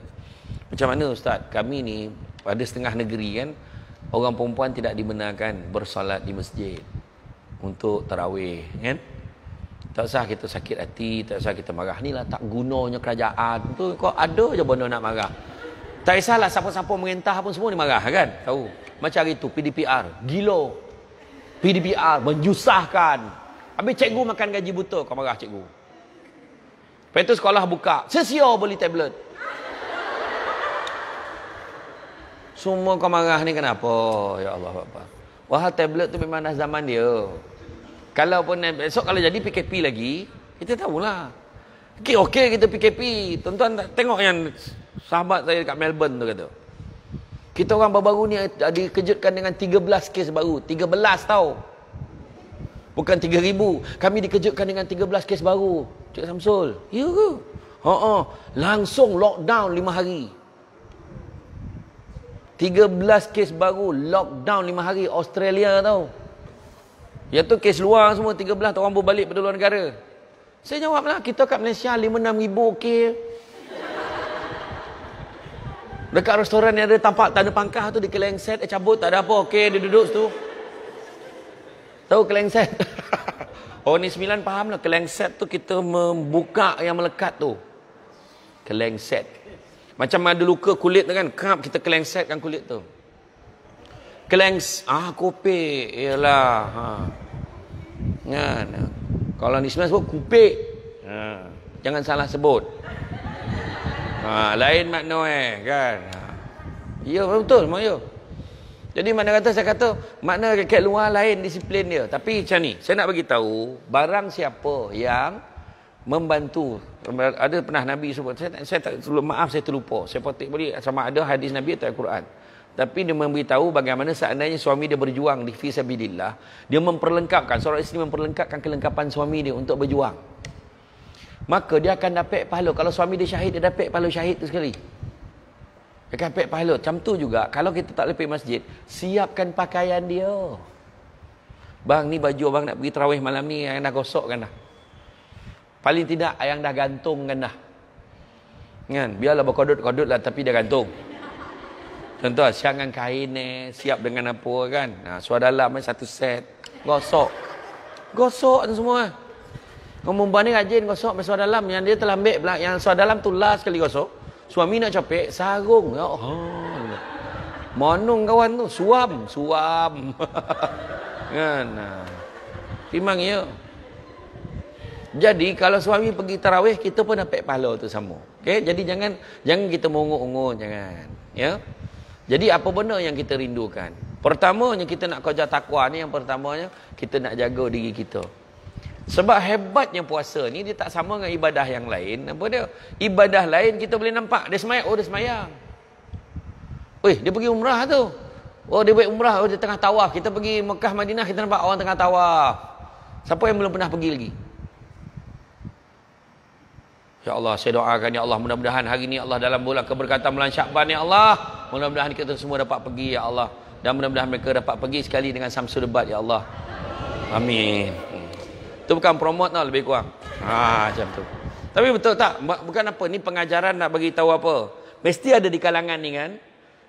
Macam mana ustaz? Kami ni pada setengah negeri kan orang perempuan tidak dibenarkan bersolat di masjid untuk terawih kan? Tak sah kita sakit hati, tak sah kita marah. Ni lah tak gunanya kerajaan tu. Kau ada je benda nak marah. Tak salah, siapa-siapa merintah pun semua ni marah kan? Tahu. Macam hari tu PDPR, gila. PDPR menyusahkan. Habis cikgu makan gaji buta, kau marah cikgu. Lepas tu sekolah buka. Sesio beli tablet. Semua kau marah ni kenapa? Ya Allah. Apa. Wah tablet tu memang dah zaman dia. Kalau pun eh, besok kalau jadi PKP lagi, kita tahulah. Okey, okay kita PKP. Tuan-tuan tengok yang sahabat saya dekat Melbourne tu kata. Kita orang baru-baru ni dikejutkan dengan 13 kes baru. 13 tau. Bukan 3,000. Kami dikejutkan dengan 13 kes baru. Cik Samsul. Ya ke? Ha oh, langsung lockdown lima hari. 13 kes baru lockdown lima hari Australia tau. Ya tu kes luar semua 13 orang pun balik pada luar negara. Saya jawablah kita kat Malaysia 5 ribu okey. Dekat restoran yang ada tampak tanda ada pangkah tu di keleng set eh, cabut tak ada apa okey dia duduk situ. Tahu keleng set. Oh ni sembilan faham lah. kelengset tu kita membuka yang melekat tu. kelengset Macam ada luka kulit tu kan. Kerap kita kelengset set kan kulit tu. Keleng... Ah, kopek. Yalah. Ha. Kan? Kalau ni sembilan sebut kopek. Ha. Jangan salah sebut. Ha, lain makna eh. Kan? Ha. Ya, betul. Mak Yoh. Ya. Jadi mana kata saya kata makna dekat luar lain disiplin dia. Tapi macam ni, saya nak bagi tahu barang siapa yang membantu ada pernah Nabi sebut saya, saya tak sebelum maaf saya terlupa. Saya potik balik sama ada hadis Nabi atau Al-Quran. Tapi dia memberitahu bagaimana seandainya suami dia berjuang di fi sabilillah, dia memperlengkapkan seorang isteri memperlengkapkan kelengkapan suami dia untuk berjuang. Maka dia akan dapat pahala kalau suami dia syahid dia dapat pahala syahid tu sekali. Kan pek pahlut. Macam tu juga. Kalau kita tak lepik masjid, siapkan pakaian dia. Bang, ni baju abang nak pergi terawih malam ni, yang dah gosok kan dah. Paling tidak, yang dah gantung kan dah. Kan? Biarlah berkodot-kodot lah, tapi dia gantung. Contoh, siap dengan kain eh, siap dengan apa kan. Nah, suara dalam eh, satu set. Gosok. Gosok tu semua. Ngomong-ngomong ni rajin gosok suara dalam. Yang dia telah ambil, yang suara dalam tu last sekali gosok. Suami nak capek, sarung. Ya oh. Allah. Ya. Monong kawan tu, suam, suam. kan. Ha. Timang ya. Jadi kalau suami pergi tarawih, kita pun dapat pahala tu sama. Okey, jadi jangan jangan kita mengungut-ungut jangan. Ya. Jadi apa benda yang kita rindukan? Pertamanya kita nak kerja takwa ni yang pertamanya kita nak jaga diri kita. Sebab hebatnya puasa ni dia tak sama dengan ibadah yang lain. Apa dia? Ibadah lain kita boleh nampak dia semayang, oh dia semayang. Weh, dia pergi umrah tu. Oh dia buat umrah, oh dia tengah tawaf. Kita pergi Mekah Madinah kita nampak orang tengah tawaf. Siapa yang belum pernah pergi lagi? Ya Allah, saya doakan ya Allah mudah-mudahan hari ini Allah dalam bulan keberkatan bulan Syakban ya Allah. Mudah-mudahan kita semua dapat pergi ya Allah. Dan mudah-mudahan mereka dapat pergi sekali dengan Samsul Debat ya Allah. Amin. Itu bukan promote tau lebih kurang. Ha macam tu. Tapi betul tak? Bukan apa ni pengajaran nak bagi tahu apa. Mesti ada di kalangan ni kan.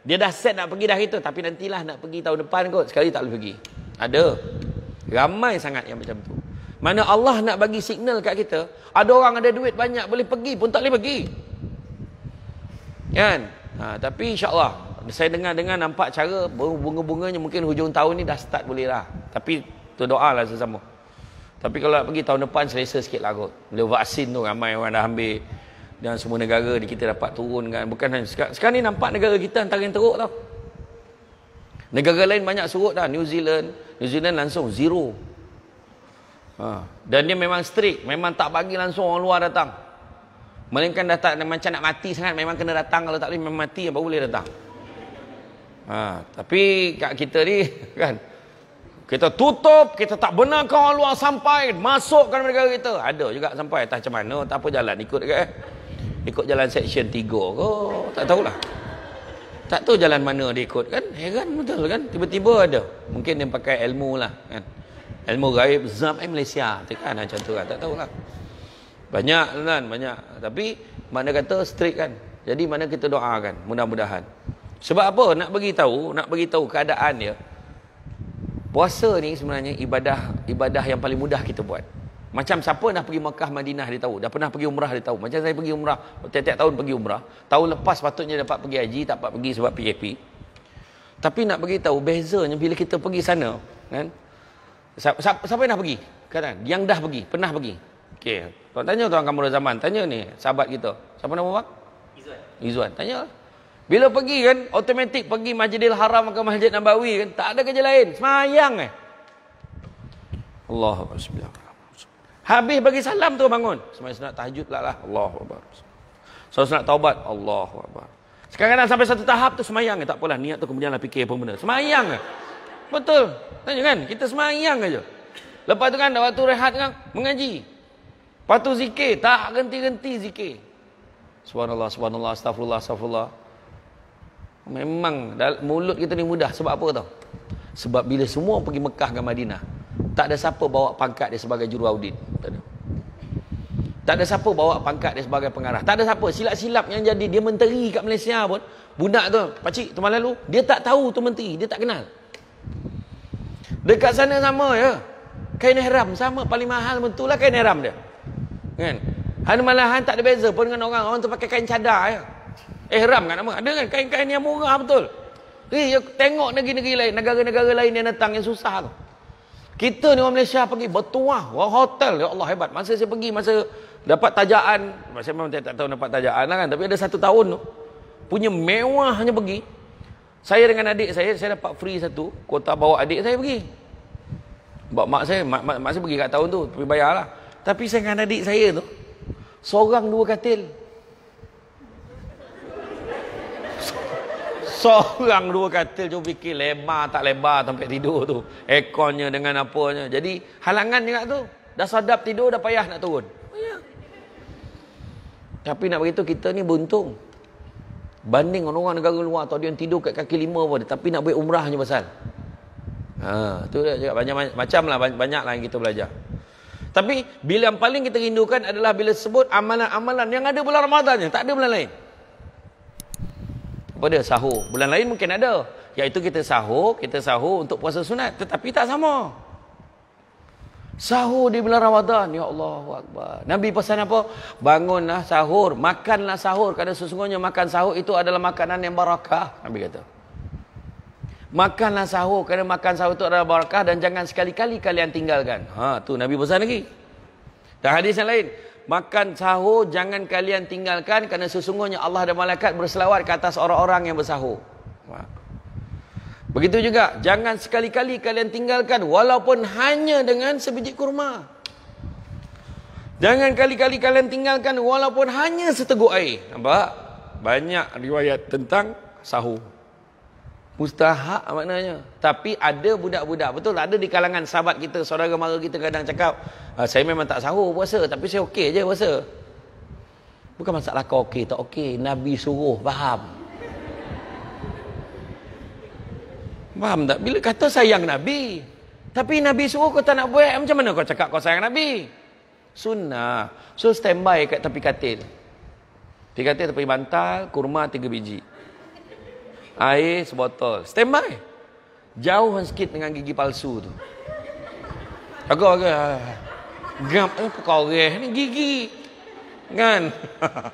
Dia dah set nak pergi dah itu tapi nantilah nak pergi tahun depan kot. Sekali tak boleh pergi. Ada. Ramai sangat yang macam tu. Mana Allah nak bagi signal kat kita, ada orang ada duit banyak boleh pergi pun tak boleh pergi. Kan? Ha, tapi insyaAllah saya dengar-dengar nampak cara bunga-bunganya mungkin hujung tahun ni dah start boleh lah. Tapi tu doa lah sesama. Tapi kalau nak pergi tahun depan selesa sikit lah kot. Bila vaksin tu ramai orang dah ambil. Dan semua negara ni kita dapat turun kan. Bukan hanya sekarang sekarang ni nampak negara kita antara yang teruk tau. Negara lain banyak surut dah. New Zealand. New Zealand langsung zero. Ha. Dan dia memang strict. Memang tak bagi langsung orang luar datang. Melainkan dah tak, macam nak mati sangat. Memang kena datang. Kalau tak boleh memang mati. Baru boleh datang. Ha. Tapi kat kita ni kan. Kita tutup, kita tak benarkan orang luar sampai, masukkan mereka ke kita. Ada juga sampai, tak macam mana, tak apa jalan, ikut dekat eh. Ikut jalan section 3 ke, tak tahulah. Tak tahu jalan mana dia ikut kan, heran betul kan, tiba-tiba ada. Mungkin dia pakai ilmu lah kan. Ilmu gaib, zab eh Malaysia, tekan macam tu kan, tak tahulah. Banyak kan, banyak. Tapi, mana kata strict kan. Jadi mana kita doakan, mudah-mudahan. Sebab apa? Nak bagi tahu, nak bagi tahu keadaan dia. Ya? Puasa ni sebenarnya ibadah ibadah yang paling mudah kita buat. Macam siapa nak pergi Mekah Madinah dia tahu, dah pernah pergi umrah dia tahu. Macam saya pergi umrah, setiap tahun pergi umrah. Tahun lepas patutnya dapat pergi haji, tak dapat pergi sebab PKP. Tapi nak bagi tahu bezanya bila kita pergi sana, kan? Siapa, siapa yang dah pergi? Kan? Yang dah pergi, pernah pergi. Okey. Tuan tanya tuan kamu zaman, tanya ni sahabat kita. Siapa nama bang? Izwan. Izwan. Tanyalah. Bila pergi kan, otomatik pergi Masjidil Haram ke Masjid Nabawi kan, tak ada kerja lain. Semayang eh. Allahu Akbar. Habis bagi salam tu bangun. Semayang sunat tahajud lah lah. Allahu Akbar. Salat sunat taubat. Allahu Akbar. Sekarang dah sampai satu tahap tu semayang eh. Tak apalah niat tu kemudian lah fikir apa benda. Semayang eh. Betul. Tanya kan, kita semayang aja. Lepas tu kan, waktu rehat kan, mengaji. Lepas zikir. Tak ganti-ganti zikir. Subhanallah, subhanallah, astagfirullah, astagfirullah. astagfirullah. Memang mulut kita ni mudah sebab apa tau? Sebab bila semua pergi Mekah ke Madinah, tak ada siapa bawa pangkat dia sebagai juru audit. Tak ada. Tak ada siapa bawa pangkat dia sebagai pengarah. Tak ada siapa. Silap-silap yang jadi dia menteri kat Malaysia pun. Budak tu, pakcik tu lalu, dia tak tahu tu menteri. Dia tak kenal. Dekat sana sama ya. Kain ihram sama. Paling mahal betulah kain ihram dia. Kan? Hanumalahan tak ada beza pun dengan orang. Orang tu pakai kain cadar ya. Ihram eh, kan nama? Ada kan kain-kain yang murah betul. Eh, ya, tengok negeri-negeri lain, negara-negara lain yang datang yang susah tu. Kita ni orang Malaysia pergi bertuah, wah hotel, ya Allah hebat. Masa saya pergi, masa dapat tajaan, masa memang tak, tahu dapat tajaan lah kan, tapi ada satu tahun tu, punya hanya pergi, saya dengan adik saya, saya dapat free satu, kota bawa adik saya pergi. Bawa mak saya, mak, mak, mak saya pergi kat tahun tu, tapi bayar lah. Tapi saya dengan adik saya tu, seorang dua katil, seorang dua katil cuba fikir lebar tak lebar sampai tidur tu aircon dengan apanya jadi halangan juga tu dah sadap tidur dah payah nak turun tapi nak begitu kita ni beruntung banding orang-orang negara luar tau dia yang tidur kat kaki lima pun tapi nak buat umrah je pasal ha, tu dia cakap banyak, banyak macam lah banyak, banyak lah yang kita belajar tapi bila yang paling kita rindukan adalah bila sebut amalan-amalan yang ada bulan Ramadan je tak ada bulan lain apa dia sahur. Bulan lain mungkin ada. Iaitu kita sahur, kita sahur untuk puasa sunat. Tetapi tak sama. Sahur di bulan Ramadan. Ya Allah, Akbar. Nabi pesan apa? Bangunlah sahur, makanlah sahur. Kerana sesungguhnya makan sahur itu adalah makanan yang barakah. Nabi kata. Makanlah sahur kerana makan sahur itu adalah barakah dan jangan sekali-kali kalian tinggalkan. Ha, tu Nabi pesan lagi. Dan hadis yang lain, makan sahur jangan kalian tinggalkan kerana sesungguhnya Allah dan malaikat berselawat ke atas orang-orang yang bersahur. Begitu juga, jangan sekali-kali kalian tinggalkan walaupun hanya dengan sebiji kurma. Jangan kali-kali kalian tinggalkan walaupun hanya seteguk air. Nampak? Banyak riwayat tentang sahur. Mustahak maknanya. Tapi ada budak-budak. Betul ada di kalangan sahabat kita, saudara mara kita kadang cakap, ah, saya memang tak sahur puasa. Tapi saya okey je puasa. Bukan masalah kau okey tak okey. Nabi suruh. Faham? Faham tak? Bila kata sayang Nabi. Tapi Nabi suruh kau tak nak buat. Macam mana kau cakap kau sayang Nabi? Sunnah. So standby. by kat tepi katil. Tepi katil tepi bantal, kurma tiga biji. Air sebotol. Stand by. Jauh sikit dengan gigi palsu tu. Agak agak. Gap apa eh, kau reh ni gigi. Kan?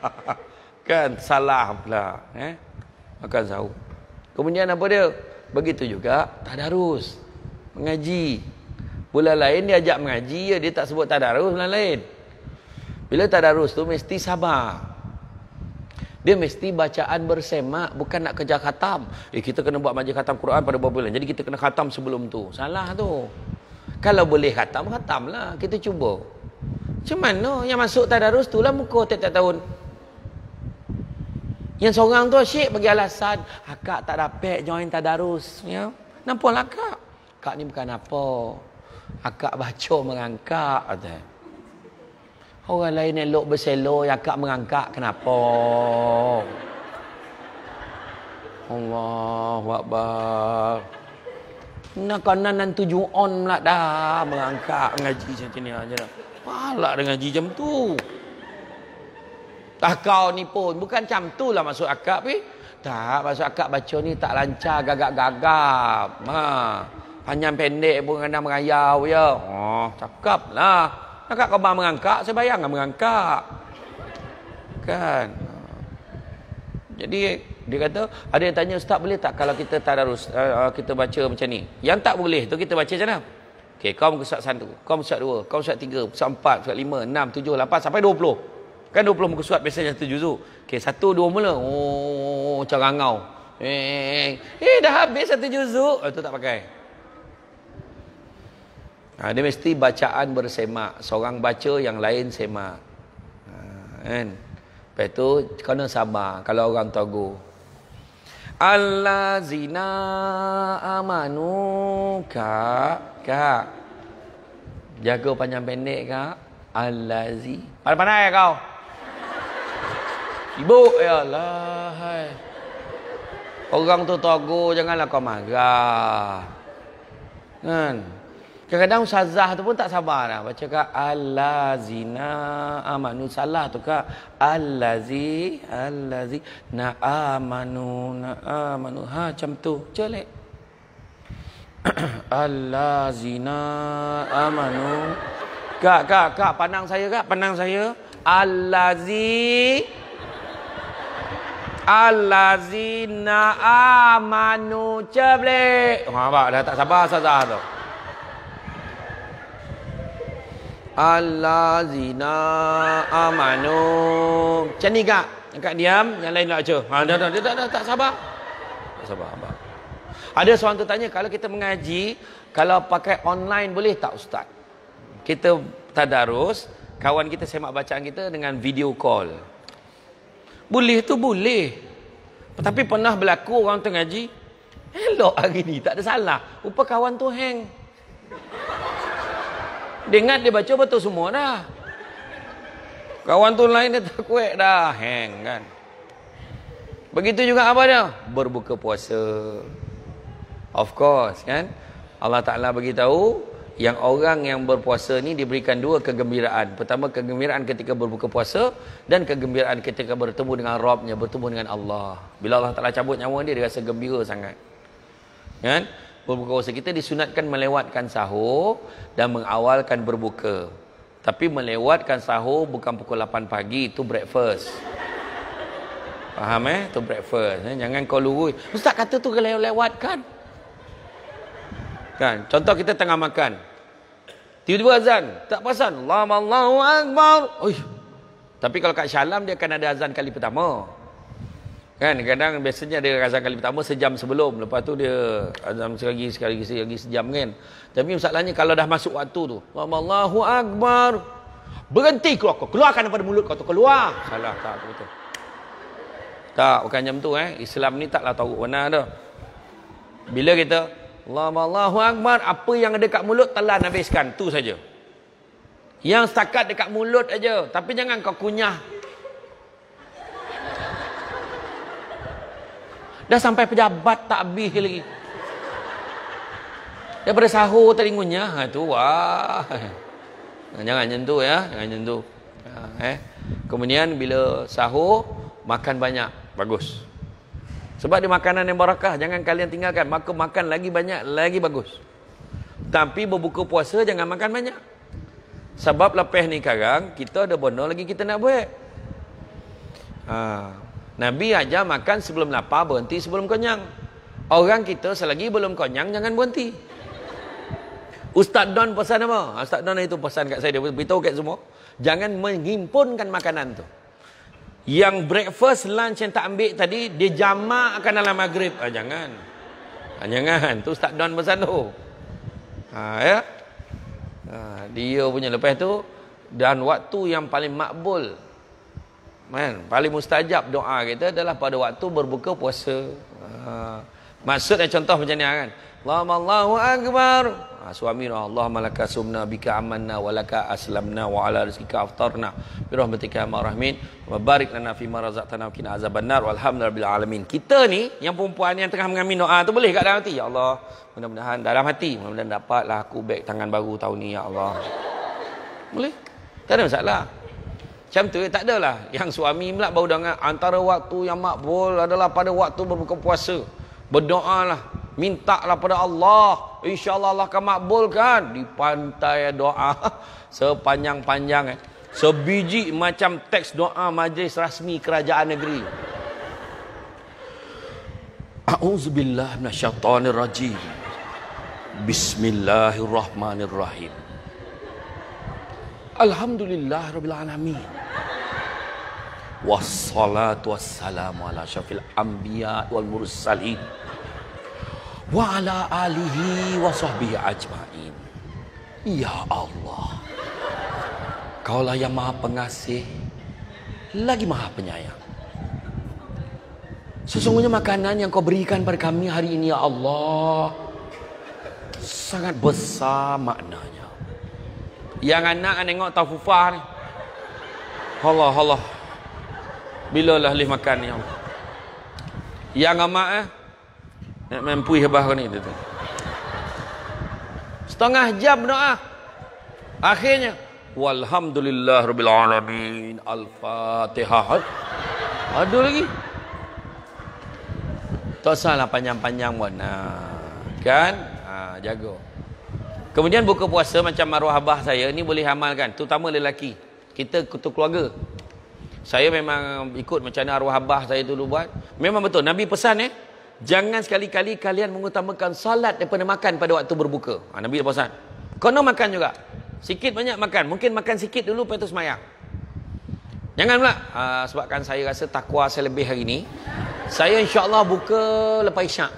kan salah pula. Eh? Makan sahur. Kemudian apa dia? Begitu juga. Tadarus. Mengaji. Bulan lain dia ajak mengaji. Dia tak sebut tadarus bulan lain. Bila tadarus tu mesti sabar. Dia mesti bacaan bersemak bukan nak kerja khatam. Eh kita kena buat majlis khatam Quran pada beberapa bulan. Jadi kita kena khatam sebelum tu. Salah tu. Kalau boleh khatam, khatamlah. Kita cuba. Macam no, yang masuk tadarus tu lah muka tiap-tiap tahun. Yang seorang tu asyik bagi alasan. Akak tak dapat join tadarus. Ya? Nampaklah akak. Akak ni bukan apa. Akak baca mengangkak. Ada. Orang lain elok berselo, yakak mengangkat. Kenapa? Allah wakbar. Nak kanan dan tujuh on pula dah. Mengangkat ngaji macam ni. Palak dengan ngaji macam tu. Tak kau ni pun. Bukan macam tu lah maksud akak. pi Tak, maksud akak baca ni tak lancar gagap-gagap. Ha. Panjang pendek pun kena merayau. Ya. Oh, ha, cakap Cakap lah. Kakak kembang mengangkat, saya bayangkan mengangkat. Kan? Jadi, dia kata, ada yang tanya, Ustaz boleh tak kalau kita tadarus, uh, eh, eh, kita baca macam ni? Yang tak boleh, tu kita baca macam mana? Okay, kau muka surat satu, kau muka surat dua, kau muka surat tiga, surat empat, surat lima, enam, tujuh, lapan, sampai dua puluh. Kan dua puluh muka surat, biasanya satu juzuk. Okay, satu, dua mula. Oh, macam oh, oh, oh, rangau. Eh, eh, eh, eh. eh, dah habis satu juzuk. Oh, tu tak pakai. Ha, dia mesti bacaan bersemak. Seorang baca, yang lain semak. Ha, kan? Lepas tu, kena sabar kalau orang togo. Allah zina amanu kak. Kak. Jaga panjang pendek kak. Allah zina. Pandai-pandai kau. Ibu, ya Allah. Hai. Orang tu togo, janganlah kau marah. Kan? Kadang-kadang ustazah tu pun tak sabar lah. Baca kak, Al-lazina amanu. Ah, salah tu kak. Al-lazi, al-lazi, na'amanu, na'amanu. Ha, macam tu. Celek. Al-lazina amanu. Kak, kak, kak, pandang saya kak, pandang saya. Al-lazi, al-lazina amanu. Celek. Oh, nampak, dah tak sabar ustazah tu. Allazina amanu. Macam ni kak. Kak diam. Yang lain nak aja. Ha, dah, dah, dah, dah, tak sabar. Tak sabar, apa? Ada seorang tu tanya, kalau kita mengaji, kalau pakai online boleh tak ustaz? Kita tadarus, kawan kita semak bacaan kita dengan video call. Boleh tu boleh. Tapi pernah berlaku orang tengah ngaji, elok hari ni, tak ada salah. Rupa kawan tu hang. Dia ingat dia baca betul semua dah. Kawan tu lain dia tak kuat dah. Hang kan. Begitu juga apa dia? Berbuka puasa. Of course kan. Allah Ta'ala beritahu. Yang orang yang berpuasa ni diberikan dua kegembiraan. Pertama kegembiraan ketika berbuka puasa. Dan kegembiraan ketika bertemu dengan Rabnya. Bertemu dengan Allah. Bila Allah Ta'ala cabut nyawa dia. Dia rasa gembira sangat. Kan? Ya? berbuka puasa kita disunatkan melewatkan sahur dan mengawalkan berbuka. Tapi melewatkan sahur bukan pukul 8 pagi itu breakfast. Faham eh? Itu breakfast. Eh? Jangan kau lurus. Ustaz kata tu kalau lewatkan. Kan? Contoh kita tengah makan. Tiba-tiba azan. Tak pasan. Allahu Akbar. Oi. Tapi kalau kat Syalam dia akan ada azan kali pertama. Kan kadang biasanya dia azan kali pertama sejam sebelum lepas tu dia azan sekali sekali lagi, lagi sejam kan. Tapi masalahnya kalau dah masuk waktu tu, Allahu akbar. Berhenti keluar kau. Keluarkan daripada mulut kau tu keluar. Salah tak tu betul. Tak bukan jam tu eh. Islam ni taklah tahu mana tu. Bila kita Allahu akbar, apa yang ada kat mulut telah habiskan tu saja. Yang setakat dekat mulut aja. Tapi jangan kau kunyah Dah sampai pejabat tak habis lagi. Daripada sahur tadi ngunyah ha, tu wah. Jangan nyentuh ya, jangan nyentuh. Ha, eh. Kemudian bila sahur makan banyak, bagus. Sebab dia makanan yang barakah, jangan kalian tinggalkan. Maka makan lagi banyak, lagi bagus. Tapi berbuka puasa jangan makan banyak. Sebab lepas ni sekarang kita ada benda lagi kita nak buat. Ha. Nabi ajar makan sebelum lapar berhenti sebelum kenyang. Orang kita selagi belum kenyang jangan berhenti. Ustaz Don pesan apa? Ustaz Don itu pesan kat saya dia beritahu kat semua, jangan menghimpunkan makanan tu. Yang breakfast lunch yang tak ambil tadi dia jamak akan dalam maghrib. Ah, jangan. Ah, jangan. Tu Ustaz Don pesan tu. Ah, ya. Ah, dia punya lepas tu dan waktu yang paling makbul kan? paling mustajab doa kita adalah pada waktu berbuka puasa ha. Ah, maksudnya contoh macam ni ah, kan Allahu Akbar ha, suami roh Allah malaka sumna bika amanna walaka aslamna wa ala rizkika aftarna birahmatika ya marhamin wa barik lana fi ma razaqtana wa qina azabannar walhamdulillahi alamin kita ni yang perempuan yang tengah mengamin doa tu boleh kat dalam hati ya Allah mudah-mudahan dalam hati mudah-mudahan dapatlah aku beg tangan baru tahun ni ya Allah boleh tak ada masalah macam tu, tak adalah. Yang suami pula baru dengar, antara waktu yang makbul adalah pada waktu berbuka puasa. Berdoa lah. Minta lah pada Allah. InsyaAllah Allah akan kan Di pantai ya doa. Sepanjang-panjang. Eh. Sebiji macam teks doa majlis rasmi kerajaan negeri. A'udzubillah minasyaitanirrajim. Bismillahirrahmanirrahim. Alhamdulillah Rabbil Alamin wassalatu wassalamu ala syafil anbiya wal mursalin wa ala alihi wa sahbihi ajma'in Ya Allah Kaulah yang maha pengasih Lagi maha penyayang Sesungguhnya makanan yang kau berikan pada kami hari ini Ya Allah Sangat besar maknanya Yang anak nak tengok tau fufah Allah Allah bila lah leh makan ni yang amat eh nak mempui habah ni tu, setengah jam doa ah. akhirnya walhamdulillah rabbil alamin al-fatihah ada lagi tak salah panjang-panjang pun nah, kan ha, ah, jaga kemudian buka puasa macam maruah abah saya ini boleh amalkan terutama lelaki kita ketua keluarga saya memang ikut macam mana arwah abah saya dulu buat. Memang betul. Nabi pesan eh. Jangan sekali-kali kalian mengutamakan salat daripada makan pada waktu berbuka. Ha, Nabi dah pesan. Kau nak makan juga. Sikit banyak makan. Mungkin makan sikit dulu lepas tu semayang. Jangan pula. Ha, sebabkan saya rasa takwa saya lebih hari ini. Saya insyaAllah buka lepas isyak.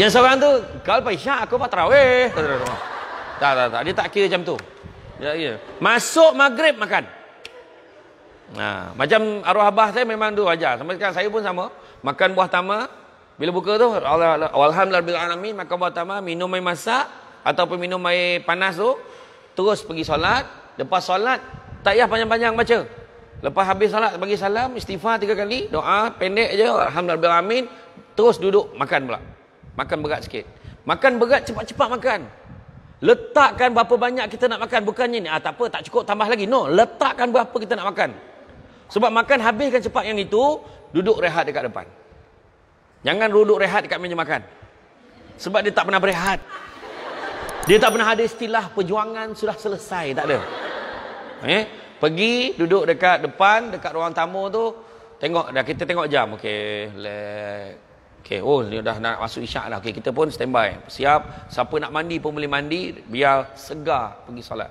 Yang seorang tu, kau lepas isyak aku pak terawih. Tak, tak, tak. Dia tak kira macam tu. Ya, ya. Masuk maghrib makan. Ha, macam arwah abah saya memang tu ajar. Sampai sekarang saya pun sama. Makan buah tama. Bila buka tu. Alhamdulillah. Makan buah tama, Minum air masak. Ataupun minum air panas tu. Terus pergi solat. Lepas solat. Tak payah panjang-panjang baca. Lepas habis solat. Bagi salam. Istighfar tiga kali. Doa. Pendek je. Alhamdulillah. Terus duduk. Makan pula. Makan berat sikit. Makan berat cepat-cepat makan. Letakkan berapa banyak kita nak makan. Bukannya ni. Ah, tak apa. Tak cukup. Tambah lagi. No. Letakkan berapa kita nak Makan. Sebab makan habiskan cepat yang itu, duduk rehat dekat depan. Jangan duduk rehat dekat meja makan. Sebab dia tak pernah berehat. Dia tak pernah ada istilah perjuangan sudah selesai, tak ada. Eh, pergi duduk dekat depan, dekat ruang tamu tu, tengok dah kita tengok jam. okay leh. okay, oh ni dah nak masuk isyak dah. Okay kita pun standby. Siap, siapa nak mandi pun boleh mandi biar segar pergi solat.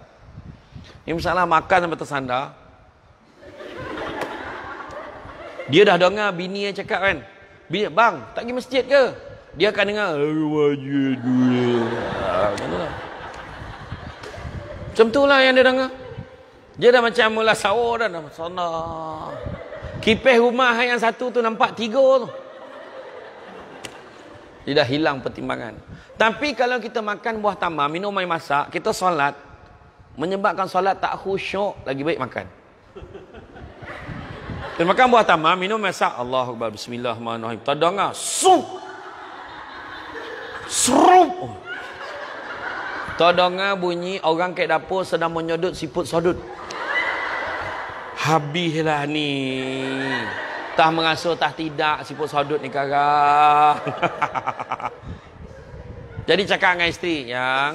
Ini masalah makan sampai tersandar. Dia dah dengar bini yang cakap kan. Bini, bang, tak pergi masjid ke? Dia akan dengar. Ha, lah. Macam tu lah yang dia dengar. Dia dah macam mula sahur dah. dah macam, Kipih rumah yang satu tu nampak tiga tu. Dia dah hilang pertimbangan. Tapi kalau kita makan buah tamar, minum air masak, kita solat, menyebabkan solat tak khusyuk, lagi baik makan. Dia makan buah tamar, minum masak. Allahu Akbar, Bismillahirrahmanirrahim. Tak dengar. Suh! Serup! Oh. Tak dengar bunyi orang kat dapur sedang menyodot siput sodot. Habislah ni. Tak mengasuh, tak tidak siput sodot ni sekarang. Jadi cakap dengan isteri yang...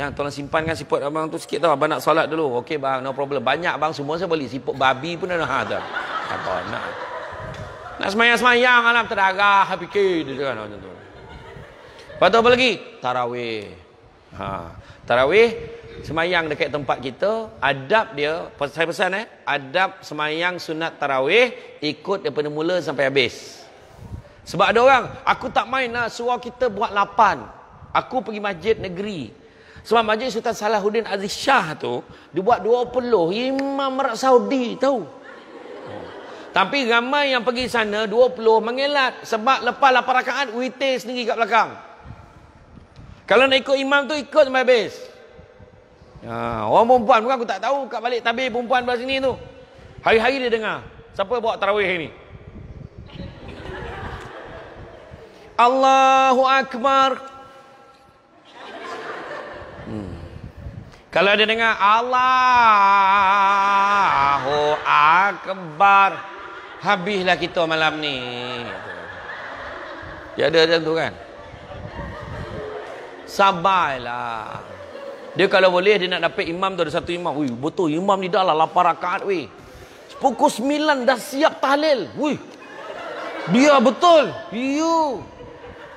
Yang tolong simpankan siput abang tu sikit tau. Abang nak solat dulu. Okey bang, no problem. Banyak bang, semua saya beli. Siput babi pun ada. Ha, tu. Apa nak? Nak semayang-semayang. Alam terdarah. Ha, fikir. Dia cakap macam tu. Lepas apa lagi? Tarawih. Ha. Tarawih. Semayang dekat tempat kita. Adab dia. Saya pesan eh. Adab semayang sunat tarawih. Ikut daripada mula sampai habis. Sebab ada orang. Aku tak main lah. Surah kita buat lapan. Aku pergi masjid negeri. Sebab majlis Sultan Salahuddin Aziz Shah tu dibuat 20 Imam Arab Saudi tahu. Oh. Tapi ramai yang pergi sana 20 mengelat sebab lepas lapar rakaat witir sendiri kat belakang. Kalau nak ikut imam tu ikut sampai habis. Ha, orang perempuan bukan aku tak tahu kat balik tabir perempuan belah sini tu. Hari-hari dia dengar. Siapa bawa tarawih ni? Allahu Akbar. Kalau dia dengar Allahu Akbar Habislah kita malam ni ya, Dia ada macam tu kan Sabarlah Dia kalau boleh dia nak dapat imam tu ada satu imam Wih, Betul imam ni dah lah lapar rakaat weh Pukul 9 dah siap tahlil Wih. Dia betul You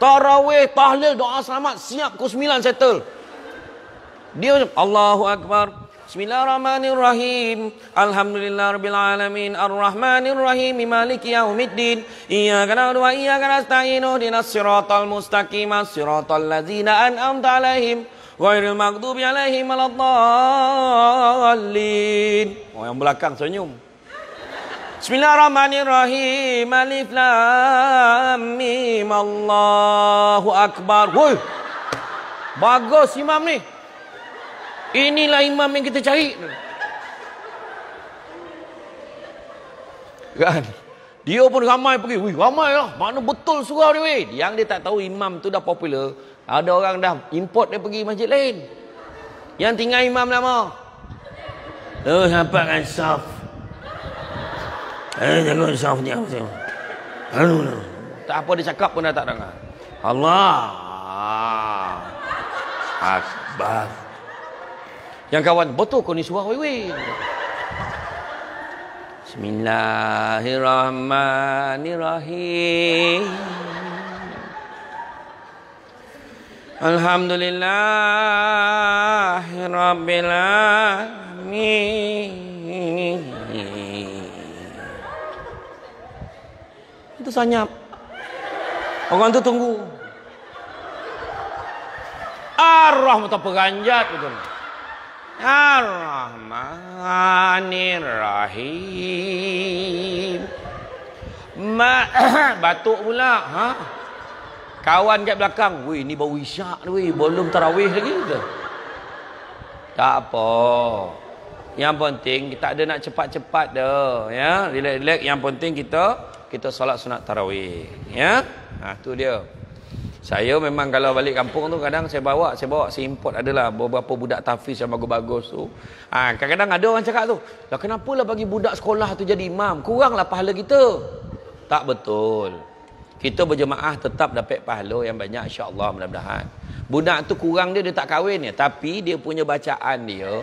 Tarawih, tahlil, doa selamat Siap pukul 9 settle dia Allahu Akbar. Bismillahirrahmanirrahim. Alhamdulillahirrahmanirrahim. Ar-Rahmanirrahim. Maliki yaumiddin. Iyaka na'udu wa iyaka nasta'inu. Dinas siratal mustaqim. Siratal lazina an'amta alaihim. Ghairil maghdubi alaihim waladhallin. Oh yang belakang senyum. Bismillahirrahmanirrahim. Alif lam mim. Allahu Akbar. Woi. Bagus imam ni. Inilah imam yang kita cari. Kan? Dia pun ramai pergi. Wih, ramai lah. Mana betul surah dia, weh. Yang dia tak tahu imam tu dah popular. Ada orang dah import dia pergi masjid lain. Yang tinggal imam lama. Terus oh, kan saf. Eh, jangan saf ni. Tak apa dia cakap pun dah tak dengar. Allah. Akbar. Yang kawan, betul kau ni suara wei Bismillahirrahmanirrahim. Alhamdulillahirrahmanirrahim. Itu sanyap. Orang tu tunggu. Arah mata peranjat betul. -betul. Ar-Rahmanir-Rahim Ma Batuk pula ha? Kawan kat belakang Weh ni bau isyak weh Belum tarawih lagi ke Tak apa Yang penting kita ada nak cepat-cepat dah Ya Relax-relax Yang penting kita Kita salat sunat tarawih Ya Ha tu dia saya memang kalau balik kampung tu kadang saya bawa saya bawa saya import adalah beberapa budak tafiz yang bagus-bagus tu ha, kadang-kadang ada orang cakap tu lah kenapa lah bagi budak sekolah tu jadi imam kuranglah pahala kita tak betul kita berjemaah tetap dapat pahala yang banyak Insya Allah mudah-mudahan budak tu kurang dia dia tak kahwin ni tapi dia punya bacaan dia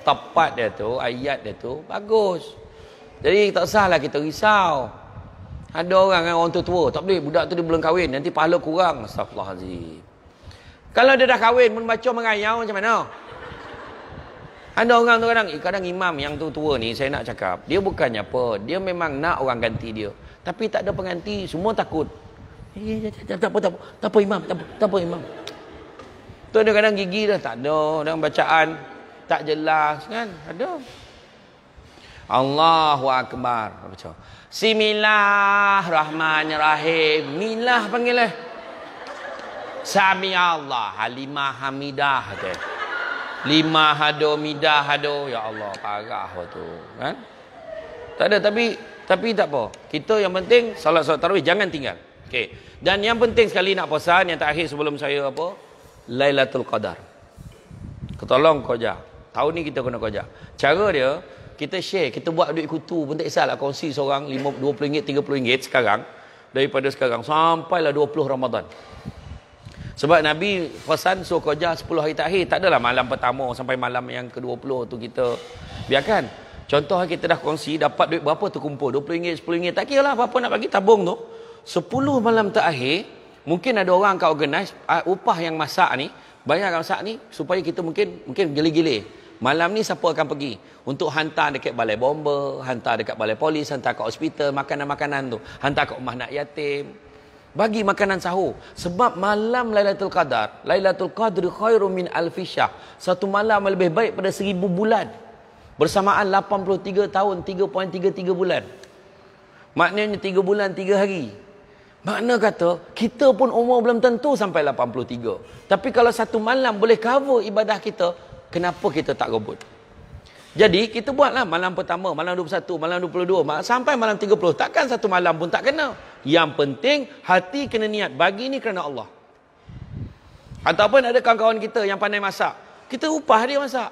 tepat dia tu ayat dia tu bagus jadi tak salah kita risau ada orang kan orang tua tua. Tak boleh. Budak tu dia belum kahwin. Nanti pahala kurang. Astagfirullahaladzim. Kalau dia dah kahwin. Membaca mengayau macam mana? Ada orang tu kadang. Eh, kadang imam yang tu tua ni. Saya nak cakap. Dia bukannya apa. Dia memang nak orang ganti dia. Tapi tak ada pengganti. Semua takut. Eh, tak, eh, tak, eh, eh, tak, apa, tak apa. Tak apa imam. Tak apa, tak apa imam. Tu ada kadang gigi dah. Tak ada. Dalam bacaan. Tak jelas kan. Ada. Allahu Akbar. Apa macam? Bismillahirrahmanirrahim. Milah panggil eh. Sami Allah, Halimah Hamidah tu. Lima hado midah hado. Ya Allah, parah lah tu, kan? Tak ada tapi tapi tak apa. Kita yang penting solat solat tarawih jangan tinggal. Okey. Dan yang penting sekali nak pesan yang terakhir sebelum saya apa? Lailatul Qadar. Ketolong kau jah. Tahun ni kita kena kau jah. Cara dia, kita share, kita buat duit kutu pun tak kisahlah kongsi seorang RM20, RM30 sekarang daripada sekarang sampailah 20 Ramadan. Sebab Nabi pesan suruh kerja 10 hari terakhir, tak adalah malam pertama sampai malam yang ke-20 tu kita biarkan. Contoh kita dah kongsi, dapat duit berapa terkumpul? RM20, RM10, tak kira lah apa-apa nak bagi tabung tu. 10 malam terakhir, mungkin ada orang kau organize, uh, upah yang masak ni, bayar masak ni, supaya kita mungkin mungkin gile-gile. Malam ni siapa akan pergi? Untuk hantar dekat balai bomba, hantar dekat balai polis, hantar ke hospital, makanan-makanan tu. Hantar ke rumah nak yatim. Bagi makanan sahur. Sebab malam Lailatul Qadar, Lailatul Qadar khairu min alfisyah. Satu malam lebih baik pada seribu bulan. Bersamaan 83 tahun, 3.33 bulan. Maknanya 3 bulan, 3 hari. Makna kata, kita pun umur belum tentu sampai 83. Tapi kalau satu malam boleh cover ibadah kita, Kenapa kita tak rebut? Jadi kita buatlah malam pertama, malam 21, malam 22, mal sampai malam 30. Takkan satu malam pun tak kena. Yang penting hati kena niat. Bagi ni kerana Allah. Ataupun ada kawan-kawan kita yang pandai masak. Kita upah dia masak.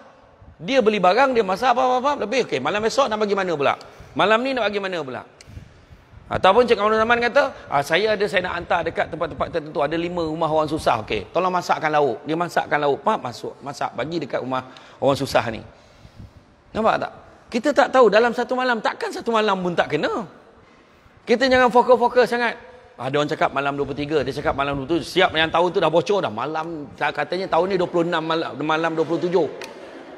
Dia beli barang, dia masak apa-apa. Lebih okey. Malam esok nak bagi mana pula? Malam ni nak bagi mana pula? Ataupun Cik Kamarul Zaman kata, ah, saya ada saya nak hantar dekat tempat-tempat tertentu, ada lima rumah orang susah. okay tolong masakkan lauk. Dia masakkan lauk. Pak, masuk. Masak. Bagi dekat rumah orang susah ni. Nampak tak? Kita tak tahu dalam satu malam, takkan satu malam pun tak kena. Kita jangan fokus-fokus sangat. Ah, ada orang cakap malam 23, dia cakap malam 27. Siap yang tahun tu dah bocor dah. Malam, katanya tahun ni 26 malam, malam 27.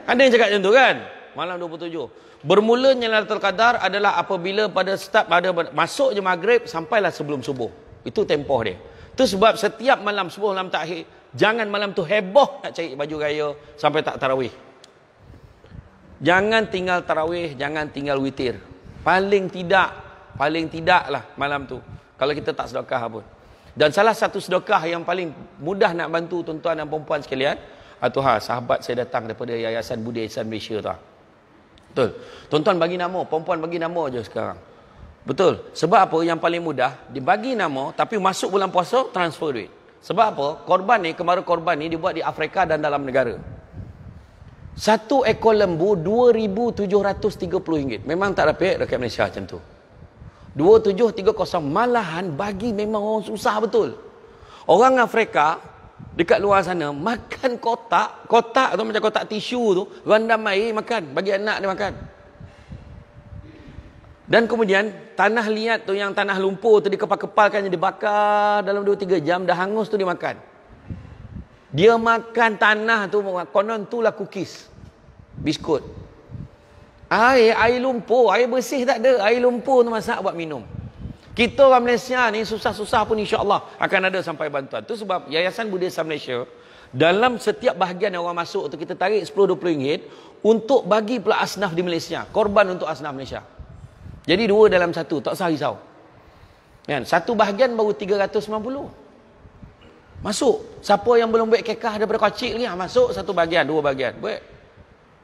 Ada yang cakap macam tu kan? Malam 27. Bermulanya Lailatul Qadar adalah apabila pada start pada masuk je maghrib sampailah sebelum subuh. Itu tempoh dia. Itu sebab setiap malam subuh malam takhir jangan malam tu heboh nak cari baju raya sampai tak tarawih. Jangan tinggal tarawih, jangan tinggal witir. Paling tidak, paling tidaklah malam tu. Kalau kita tak sedekah pun. Dan salah satu sedekah yang paling mudah nak bantu tuan-tuan dan perempuan sekalian, ha sahabat saya datang daripada Yayasan Budi Ihsan Malaysia tu. Ha. Betul. Tuan-tuan bagi nama, perempuan bagi nama aje sekarang. Betul. Sebab apa yang paling mudah, dibagi nama tapi masuk bulan puasa transfer duit. Sebab apa? Korban ni, kemarin korban ni dibuat di Afrika dan dalam negara. Satu ekor lembu RM2,730. Memang tak dapat eh, dekat Malaysia macam tu. 2730 Malahan bagi memang orang susah betul. Orang Afrika, Dekat luar sana, makan kotak. Kotak tu macam kotak tisu tu. Rendam air, makan. Bagi anak dia makan. Dan kemudian, tanah liat tu yang tanah lumpur tu dikepal-kepalkan. Dia bakar dalam 2-3 jam. Dah hangus tu dia makan. Dia makan tanah tu. Konon tu lah kukis. Biskut. Air, air lumpur. Air bersih tak ada. Air lumpur tu masak buat minum. Kita orang Malaysia ni susah-susah pun insya-Allah akan ada sampai bantuan. Itu sebab Yayasan Budaya Islam Malaysia dalam setiap bahagian yang orang masuk tu kita tarik 10 20 ringgit untuk bagi pula asnaf di Malaysia, korban untuk asnaf Malaysia. Jadi dua dalam satu, tak usah risau. Kan? Satu bahagian baru 390. Masuk. Siapa yang belum buat kekah daripada kocik ni, ah, masuk satu bahagian, dua bahagian. Buat.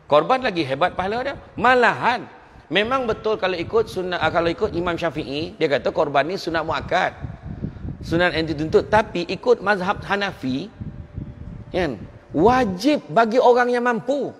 Korban lagi hebat pahala dia. Malahan, Memang betul kalau ikut sunnah ah, kalau ikut Imam Syafi'i dia kata korban ini sunnah muakat sunnah yang dituntut tapi ikut mazhab Hanafi kan wajib bagi orang yang mampu.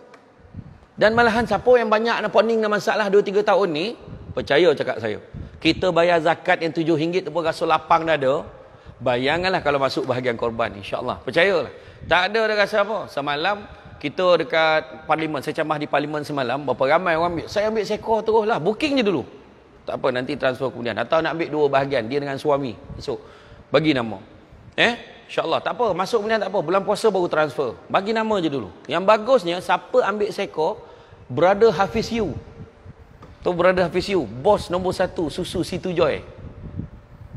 Dan malahan siapa yang banyak nak pening dengan masalah 2 3 tahun ni percaya cakap saya. Kita bayar zakat yang tujuh tu pun rasa lapang dah ada. Bayangkanlah kalau masuk bahagian korban. InsyaAllah. Percayalah. Tak ada dah rasa apa. Semalam kita dekat parlimen saya camah di parlimen semalam berapa ramai orang ambil saya ambil seekor terus lah booking je dulu tak apa nanti transfer kemudian atau nak ambil dua bahagian dia dengan suami esok bagi nama eh insyaAllah tak apa masuk kemudian tak apa bulan puasa baru transfer bagi nama je dulu yang bagusnya siapa ambil seekor brother Hafiz Yu tu brother Hafiz Yu bos nombor satu susu C2 Joy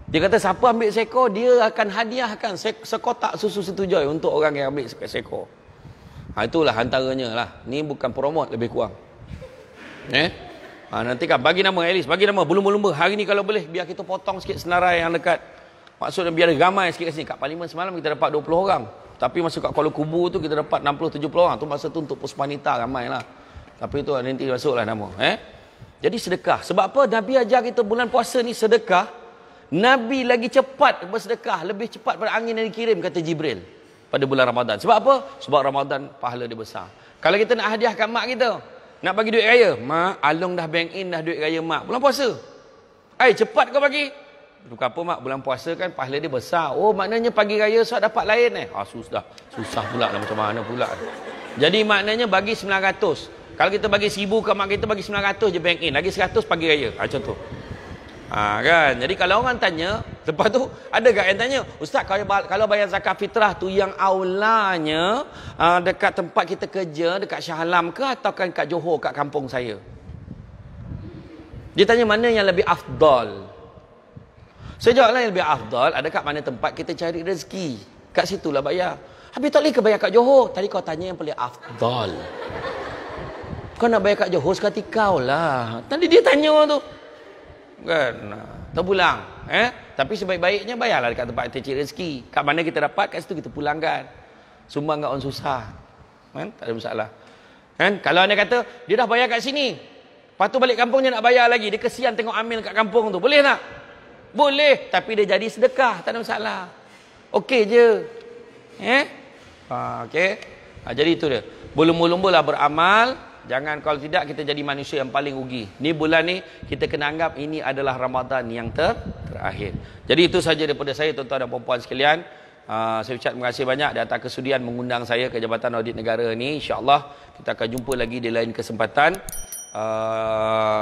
dia kata siapa ambil seekor dia akan hadiahkan sekotak susu c Joy untuk orang yang ambil seekor Ha, itulah antaranya lah. Ni bukan promote lebih kurang. Eh? Ha, nanti kan bagi nama Alice. Bagi nama. Belumba-lumba. Hari ni kalau boleh biar kita potong sikit senarai yang dekat. Maksudnya biar ramai sikit kat sini. Kat parlimen semalam kita dapat 20 orang. Tapi masuk kat Kuala Kubu tu kita dapat 60-70 orang. Tu masa tu untuk puspanita ramai lah. Tapi tu nanti masuk lah nama. Eh? Jadi sedekah. Sebab apa Nabi ajar kita bulan puasa ni sedekah. Nabi lagi cepat bersedekah. Lebih cepat daripada angin yang dikirim kata Jibril pada bulan Ramadan. Sebab apa? Sebab Ramadan pahala dia besar. Kalau kita nak hadiahkan mak kita, nak bagi duit raya, mak alung dah bank in dah duit raya mak. Bulan puasa. Ai cepat kau bagi. Bukan apa mak, bulan puasa kan pahala dia besar. Oh, maknanya pagi raya sebab dapat lain eh. Ah susah. Susah pula lah macam mana pula. Eh? Jadi maknanya bagi 900. Kalau kita bagi 1000 ke mak kita bagi 900 je bank in, lagi 100 pagi raya. Ah contoh. Ha, kan? Jadi kalau orang tanya, lepas tu ada gak yang tanya, "Ustaz, kalau kalau bayar zakat fitrah tu yang aulanya uh, dekat tempat kita kerja, dekat Shah Alam ke atau kan kat Johor, kat kampung saya?" Dia tanya mana yang lebih afdal. Saya jawablah yang lebih afdal ada kat mana tempat kita cari rezeki. Kat situlah bayar. Habis tak boleh ke bayar kat Johor? Tadi kau tanya yang paling afdal. Kau nak bayar kat Johor kau lah. Tadi dia tanya orang tu kan ha. terpulang eh tapi sebaik-baiknya bayarlah dekat tempat kita cari rezeki kat mana kita dapat kat situ kita pulangkan sumbang enggak on susah kan tak ada masalah kan kalau anda kata dia dah bayar kat sini lepas tu balik kampung dia nak bayar lagi dia kesian tengok amil kat kampung tu boleh tak boleh tapi dia jadi sedekah tak ada masalah okey je eh ha, okey ha, jadi itu dia belum-belum beramal Jangan kalau tidak kita jadi manusia yang paling rugi. Ni bulan ni kita kena anggap ini adalah Ramadan yang ter terakhir. Jadi itu saja daripada saya tuan-tuan dan puan-puan sekalian. Uh, saya ucap terima kasih banyak di kesudian mengundang saya ke Jabatan Audit Negara ni. InsyaAllah kita akan jumpa lagi di lain kesempatan. Uh...